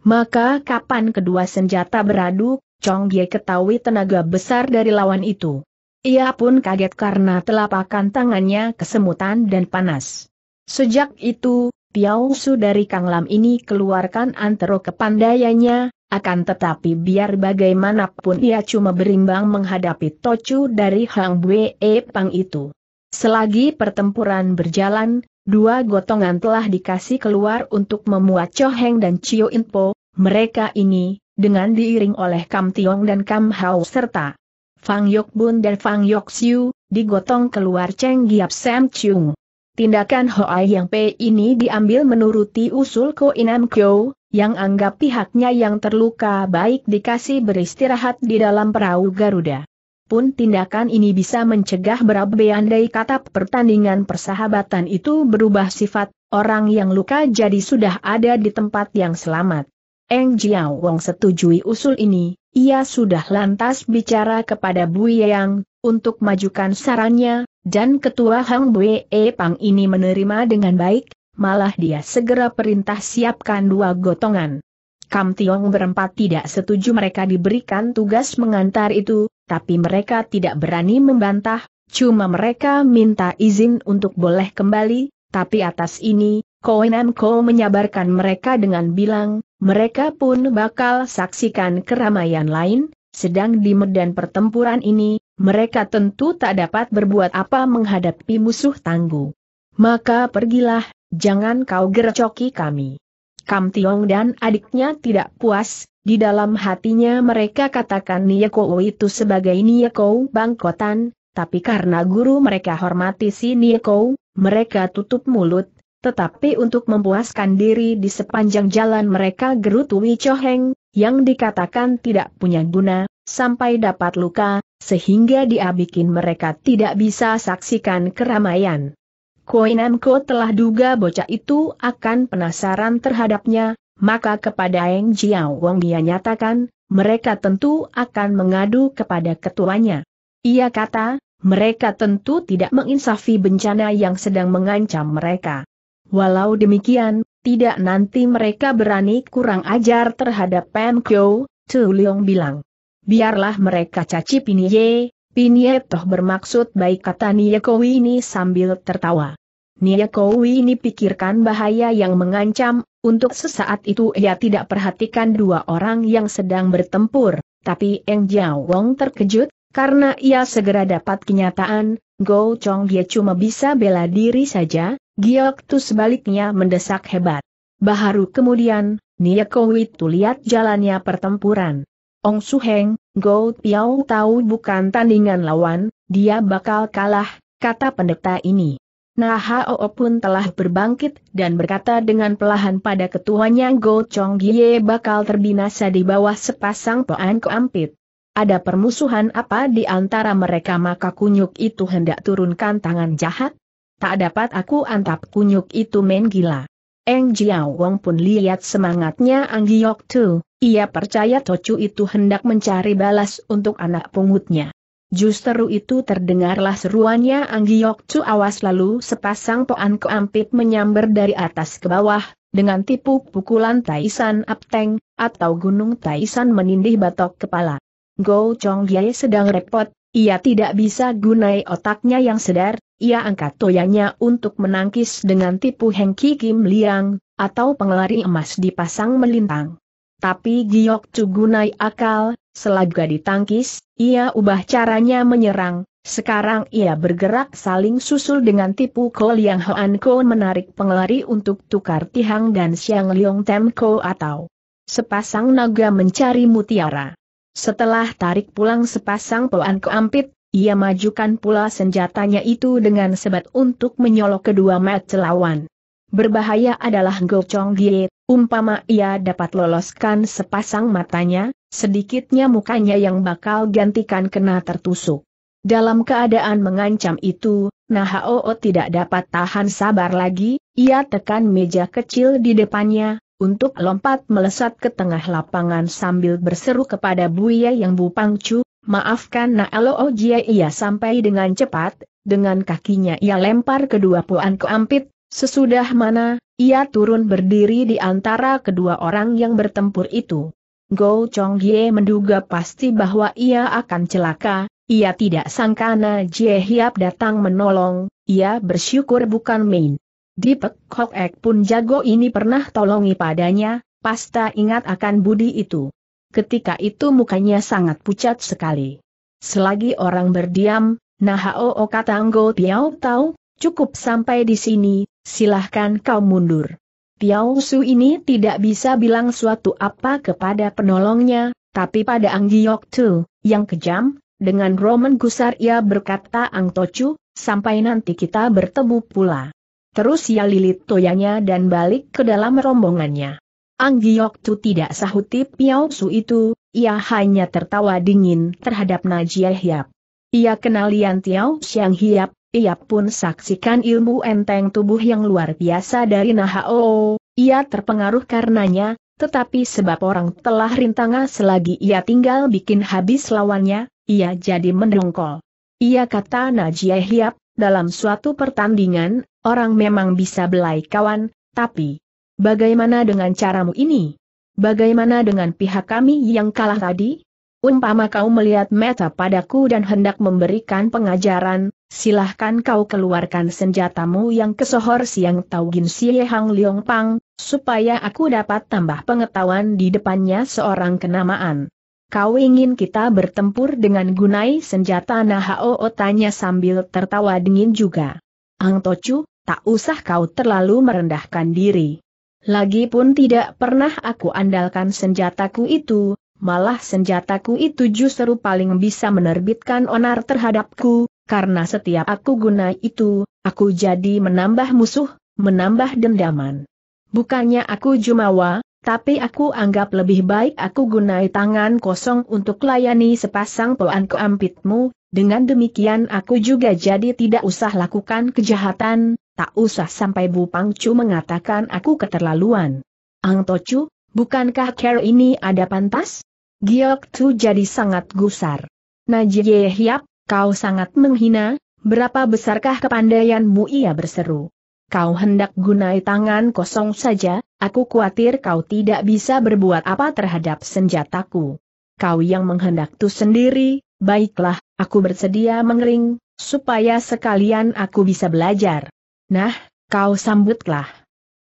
Maka kapan kedua senjata beradu, Chong Ye ketahui tenaga besar dari lawan itu. Ia pun kaget karena telapakan tangannya kesemutan dan panas. Sejak itu, Piao Su dari Kang Lam ini keluarkan antero kepandaiannya, akan tetapi biar bagaimanapun ia cuma berimbang menghadapi Tocu dari Hang Bue Pang itu. Selagi pertempuran berjalan, dua gotongan telah dikasih keluar untuk memuat Choheng dan Chio Inpo, mereka ini, dengan diiring oleh Kam Tiong dan Kam Hao serta Fang Yok Bun dan Fang Yok Siu, digotong keluar Cheng Giap Sam Chung. Tindakan Hoa Yang P ini diambil menuruti usul Ko Inam Kyo, yang anggap pihaknya yang terluka baik dikasih beristirahat di dalam perahu Garuda. Pun tindakan ini bisa mencegah berabe andai kata pertandingan persahabatan itu berubah sifat, orang yang luka jadi sudah ada di tempat yang selamat. Eng Jiao Wong setujui usul ini, ia sudah lantas bicara kepada Bu Yang, untuk majukan sarannya, dan ketua Hang E Pang ini menerima dengan baik, malah dia segera perintah siapkan dua gotongan. Kam Tiong berempat tidak setuju mereka diberikan tugas mengantar itu, tapi mereka tidak berani membantah, cuma mereka minta izin untuk boleh kembali, tapi atas ini, Koenam Ko menyabarkan mereka dengan bilang, mereka pun bakal saksikan keramaian lain, sedang di medan pertempuran ini, mereka tentu tak dapat berbuat apa menghadapi musuh tangguh. Maka pergilah, jangan kau gercoki kami. Kam Tiong dan adiknya tidak puas, di dalam hatinya mereka katakan Nieko itu sebagai Nieko bangkotan, tapi karena guru mereka hormati si Nieko, mereka tutup mulut, tetapi untuk memuaskan diri di sepanjang jalan mereka gerutu Wicoheng, yang dikatakan tidak punya guna, sampai dapat luka, sehingga dia mereka tidak bisa saksikan keramaian. Koinamko telah duga bocah itu akan penasaran terhadapnya, maka kepada Eng Jiao Wong dia nyatakan, mereka tentu akan mengadu kepada ketuanya. Ia kata, mereka tentu tidak menginsafi bencana yang sedang mengancam mereka. Walau demikian, tidak nanti mereka berani kurang ajar terhadap Pan Kyo, Chu Leong bilang. Biarlah mereka caci Pinye, Pinye toh bermaksud baik kata Niyakowi ini sambil tertawa. Niyakowi ini pikirkan bahaya yang mengancam, untuk sesaat itu ia tidak perhatikan dua orang yang sedang bertempur, tapi Eng Jiao Wong terkejut, karena ia segera dapat kenyataan, Go Chong Ye cuma bisa bela diri saja, Giok Tu sebaliknya mendesak hebat. Baharu kemudian, Niakowi Tu lihat jalannya pertempuran. Ong Suheng, Go Piao tahu bukan tandingan lawan, dia bakal kalah, kata pendeta ini. Nah Hao pun telah berbangkit dan berkata dengan pelahan pada ketuanya Go Chong Gie bakal terbinasa di bawah sepasang poan keampit. Ada permusuhan apa di antara mereka maka kunyuk itu hendak turunkan tangan jahat? Tak dapat aku antap kunyuk itu men gila. Eng Jiao Wong pun lihat semangatnya Ang Giok Tu, ia percaya Tocu itu hendak mencari balas untuk anak pungutnya. Justru itu terdengarlah seruannya Ang Giok Tu awas lalu sepasang poan keampit menyambar dari atas ke bawah, dengan tipu pukulan Taisan Apteng, atau Gunung Taisan menindih batok kepala. Go Chong Gai sedang repot, ia tidak bisa gunai otaknya yang sedar, ia angkat toyanya untuk menangkis dengan tipu Hengki Kim Liang, atau pengelari emas dipasang melintang. Tapi Giok Chu gunai akal, selagi ditangkis, ia ubah caranya menyerang, sekarang ia bergerak saling susul dengan tipu Ko Liang Hoan Ko menarik pengelari untuk tukar tihang dan Xiang Liong Tem Ko atau sepasang naga mencari mutiara. Setelah tarik pulang sepasang poan keampit, ia majukan pula senjatanya itu dengan sebat untuk menyolok kedua mata lawan. Berbahaya adalah Gocong Gie, umpama ia dapat loloskan sepasang matanya, sedikitnya mukanya yang bakal gantikan kena tertusuk. Dalam keadaan mengancam itu, Nahao tidak dapat tahan sabar lagi, ia tekan meja kecil di depannya, untuk lompat melesat ke tengah lapangan sambil berseru kepada Buya yang Bupangcu, pangcu, maafkan Naalo Ojia oh ia sampai dengan cepat, dengan kakinya ia lempar kedua puan ke ampit, sesudah mana, ia turun berdiri di antara kedua orang yang bertempur itu. Go Chong Ye menduga pasti bahwa ia akan celaka, ia tidak sangka Na Jie Hiap datang menolong, ia bersyukur bukan main. Di Pek Hok Ek pun jago ini pernah tolongi padanya, pasta ingat akan budi itu. Ketika itu mukanya sangat pucat sekali. Selagi orang berdiam, nah Nahao Anggo Tiao Tau, cukup sampai di sini, silahkan kau mundur. Tiao Su ini tidak bisa bilang suatu apa kepada penolongnya, tapi pada Ang Giyok Tu, yang kejam, dengan Roman Gusar ia berkata Ang Tochu, sampai nanti kita bertemu pula. Terus ia ya lilit toyanya dan balik ke dalam rombongannya. Anggiok Tu tidak sahuti Piao Su itu, ia hanya tertawa dingin terhadap Najia Hiap. Ia kenal Lian Tiao Siang Hiap, ia pun saksikan ilmu enteng tubuh yang luar biasa dari Nahao, ia terpengaruh karenanya, tetapi sebab orang telah rintangan selagi ia tinggal bikin habis lawannya, ia jadi mendongkol. Ia kata Najia Hiap, dalam suatu pertandingan, orang memang bisa belai kawan, tapi bagaimana dengan caramu ini? Bagaimana dengan pihak kami yang kalah tadi? Umpama kau melihat meta padaku dan hendak memberikan pengajaran, silahkan kau keluarkan senjatamu yang kesohor siang Taugin Xie Hang Leong Pang, supaya aku dapat tambah pengetahuan di depannya seorang kenamaan. Kau ingin kita bertempur dengan gunai senjata Nahao tanya sambil tertawa dingin juga. Ang Tocu, tak usah kau terlalu merendahkan diri. Lagipun tidak pernah aku andalkan senjataku itu, malah senjataku itu justru paling bisa menerbitkan onar terhadapku, karena setiap aku guna itu, aku jadi menambah musuh, menambah dendaman. Bukannya aku jumawa, tapi aku anggap lebih baik aku gunai tangan kosong untuk layani sepasang poan keampitmu, dengan demikian aku juga jadi tidak usah lakukan kejahatan, tak usah sampai Bu Pangcu mengatakan aku keterlaluan. Ang Tocu, bukankah care ini ada pantas? Giok Tu jadi sangat gusar. Najie Hiap, kau sangat menghina, berapa besarkah kepandaianmu ia berseru. Kau hendak gunai tangan kosong saja, Aku khawatir kau tidak bisa berbuat apa terhadap senjataku. Kau yang menghendak menghendakku sendiri, baiklah, aku bersedia mengering, supaya sekalian aku bisa belajar. Nah, kau sambutlah.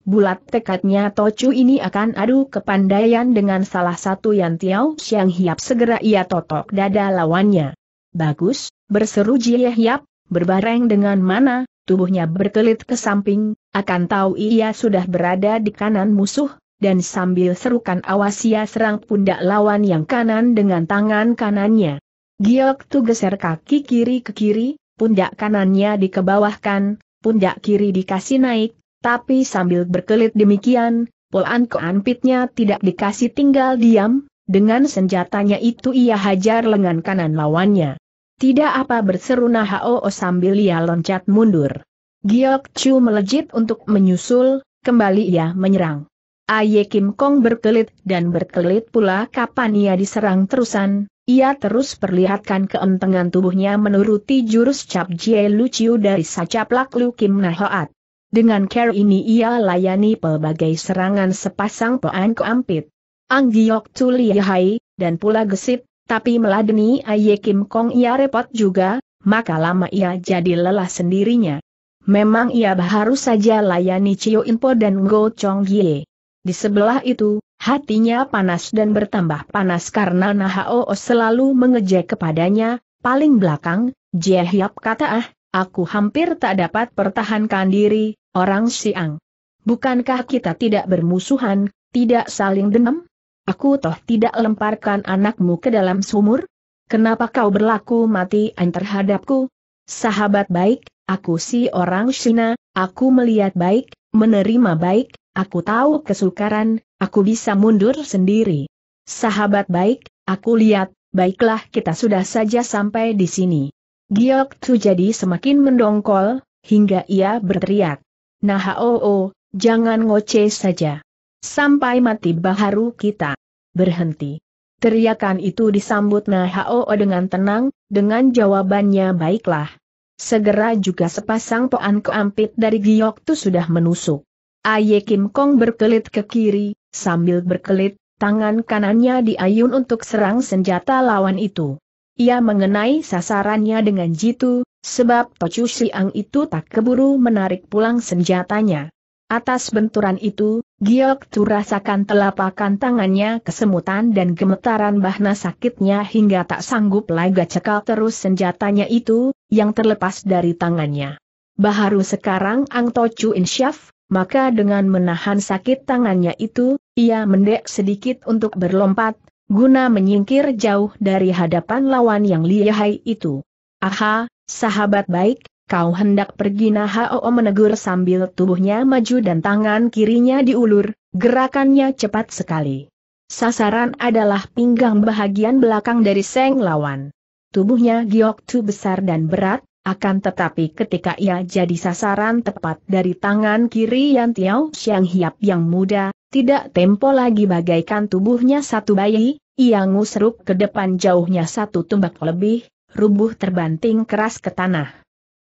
Bulat tekadnya Tocu ini akan adu kepandaian dengan salah satu yang Tiao Xiang Hiap segera ia totok dada lawannya. Bagus, berseru Jie Hiap, berbareng dengan mana, tubuhnya berkelit ke samping, akan tahu ia sudah berada di kanan musuh, dan sambil serukan awas ia serang pundak lawan yang kanan dengan tangan kanannya. Giok Tu geser kaki kiri ke kiri, pundak kanannya dikebawahkan, pundak kiri dikasih naik, tapi sambil berkelit demikian, polan keanpitnya tidak dikasih tinggal diam, dengan senjatanya itu ia hajar lengan kanan lawannya. Tidak apa berseru Nahao sambil ia loncat mundur. Giok Chu melejit untuk menyusul, kembali ia menyerang. Aye Kim Kong berkelit dan berkelit pula kapan ia diserang terusan, ia terus perlihatkan keentengan tubuhnya menuruti jurus Cap Jie Lu Luciu dari Sacaplak Lu Kim Nahoat. Dengan care ini ia layani pelbagai serangan sepasang Ampit, ang Giok Chu Lihai, dan pula gesit, tapi meladeni Aye Kim Kong ia repot juga, maka lama ia jadi lelah sendirinya. Memang ia harus saja layani Cio Inpo dan Go Chong Gye. Di sebelah itu, hatinya panas dan bertambah panas karena Nahao selalu mengejek kepadanya, paling belakang, Jehyap kata ah, aku hampir tak dapat pertahankan diri, orang Siang. Bukankah kita tidak bermusuhan, tidak saling dendam? Aku toh tidak lemparkan anakmu ke dalam sumur? Kenapa kau berlaku mati an terhadapku? Sahabat baik, aku si orang Cina, aku melihat baik, menerima baik, aku tahu kesukaran, aku bisa mundur sendiri. Sahabat baik, aku lihat, baiklah kita sudah saja sampai di sini. Giok Tu jadi semakin mendongkol, hingga ia berteriak. Nah oh, oh jangan ngoceh saja. Sampai mati baharu kita. Berhenti. Teriakan itu disambut Nahao dengan tenang, dengan jawabannya baiklah. Segera juga sepasang poan keampit dari Giok itu sudah menusuk. Aye Kim Kong berkelit ke kiri, sambil berkelit, tangan kanannya diayun untuk serang senjata lawan itu. Ia mengenai sasarannya dengan jitu, sebab Tocu Siang itu tak keburu menarik pulang senjatanya. Atas benturan itu, Giok Tu rasakan telapakan tangannya kesemutan dan gemetaran bahna sakitnya hingga tak sanggup lagi cekal terus senjatanya itu, yang terlepas dari tangannya. Baharu sekarang Ang Tocu Insyaf, maka dengan menahan sakit tangannya itu, ia mendek sedikit untuk berlompat, guna menyingkir jauh dari hadapan lawan yang lihai itu. Aha, sahabat baik, Kau hendak pergi Nahao menegur sambil tubuhnya maju dan tangan kirinya diulur, gerakannya cepat sekali. Sasaran adalah pinggang bahagian belakang dari Seng lawan. Tubuhnya giok tu besar dan berat, akan tetapi ketika ia jadi sasaran tepat dari tangan kiri Yan Tiao Xiang Hiap yang muda, tidak tempo lagi bagaikan tubuhnya satu bayi, ia ngusruk ke depan jauhnya satu tumbak lebih, rubuh terbanting keras ke tanah.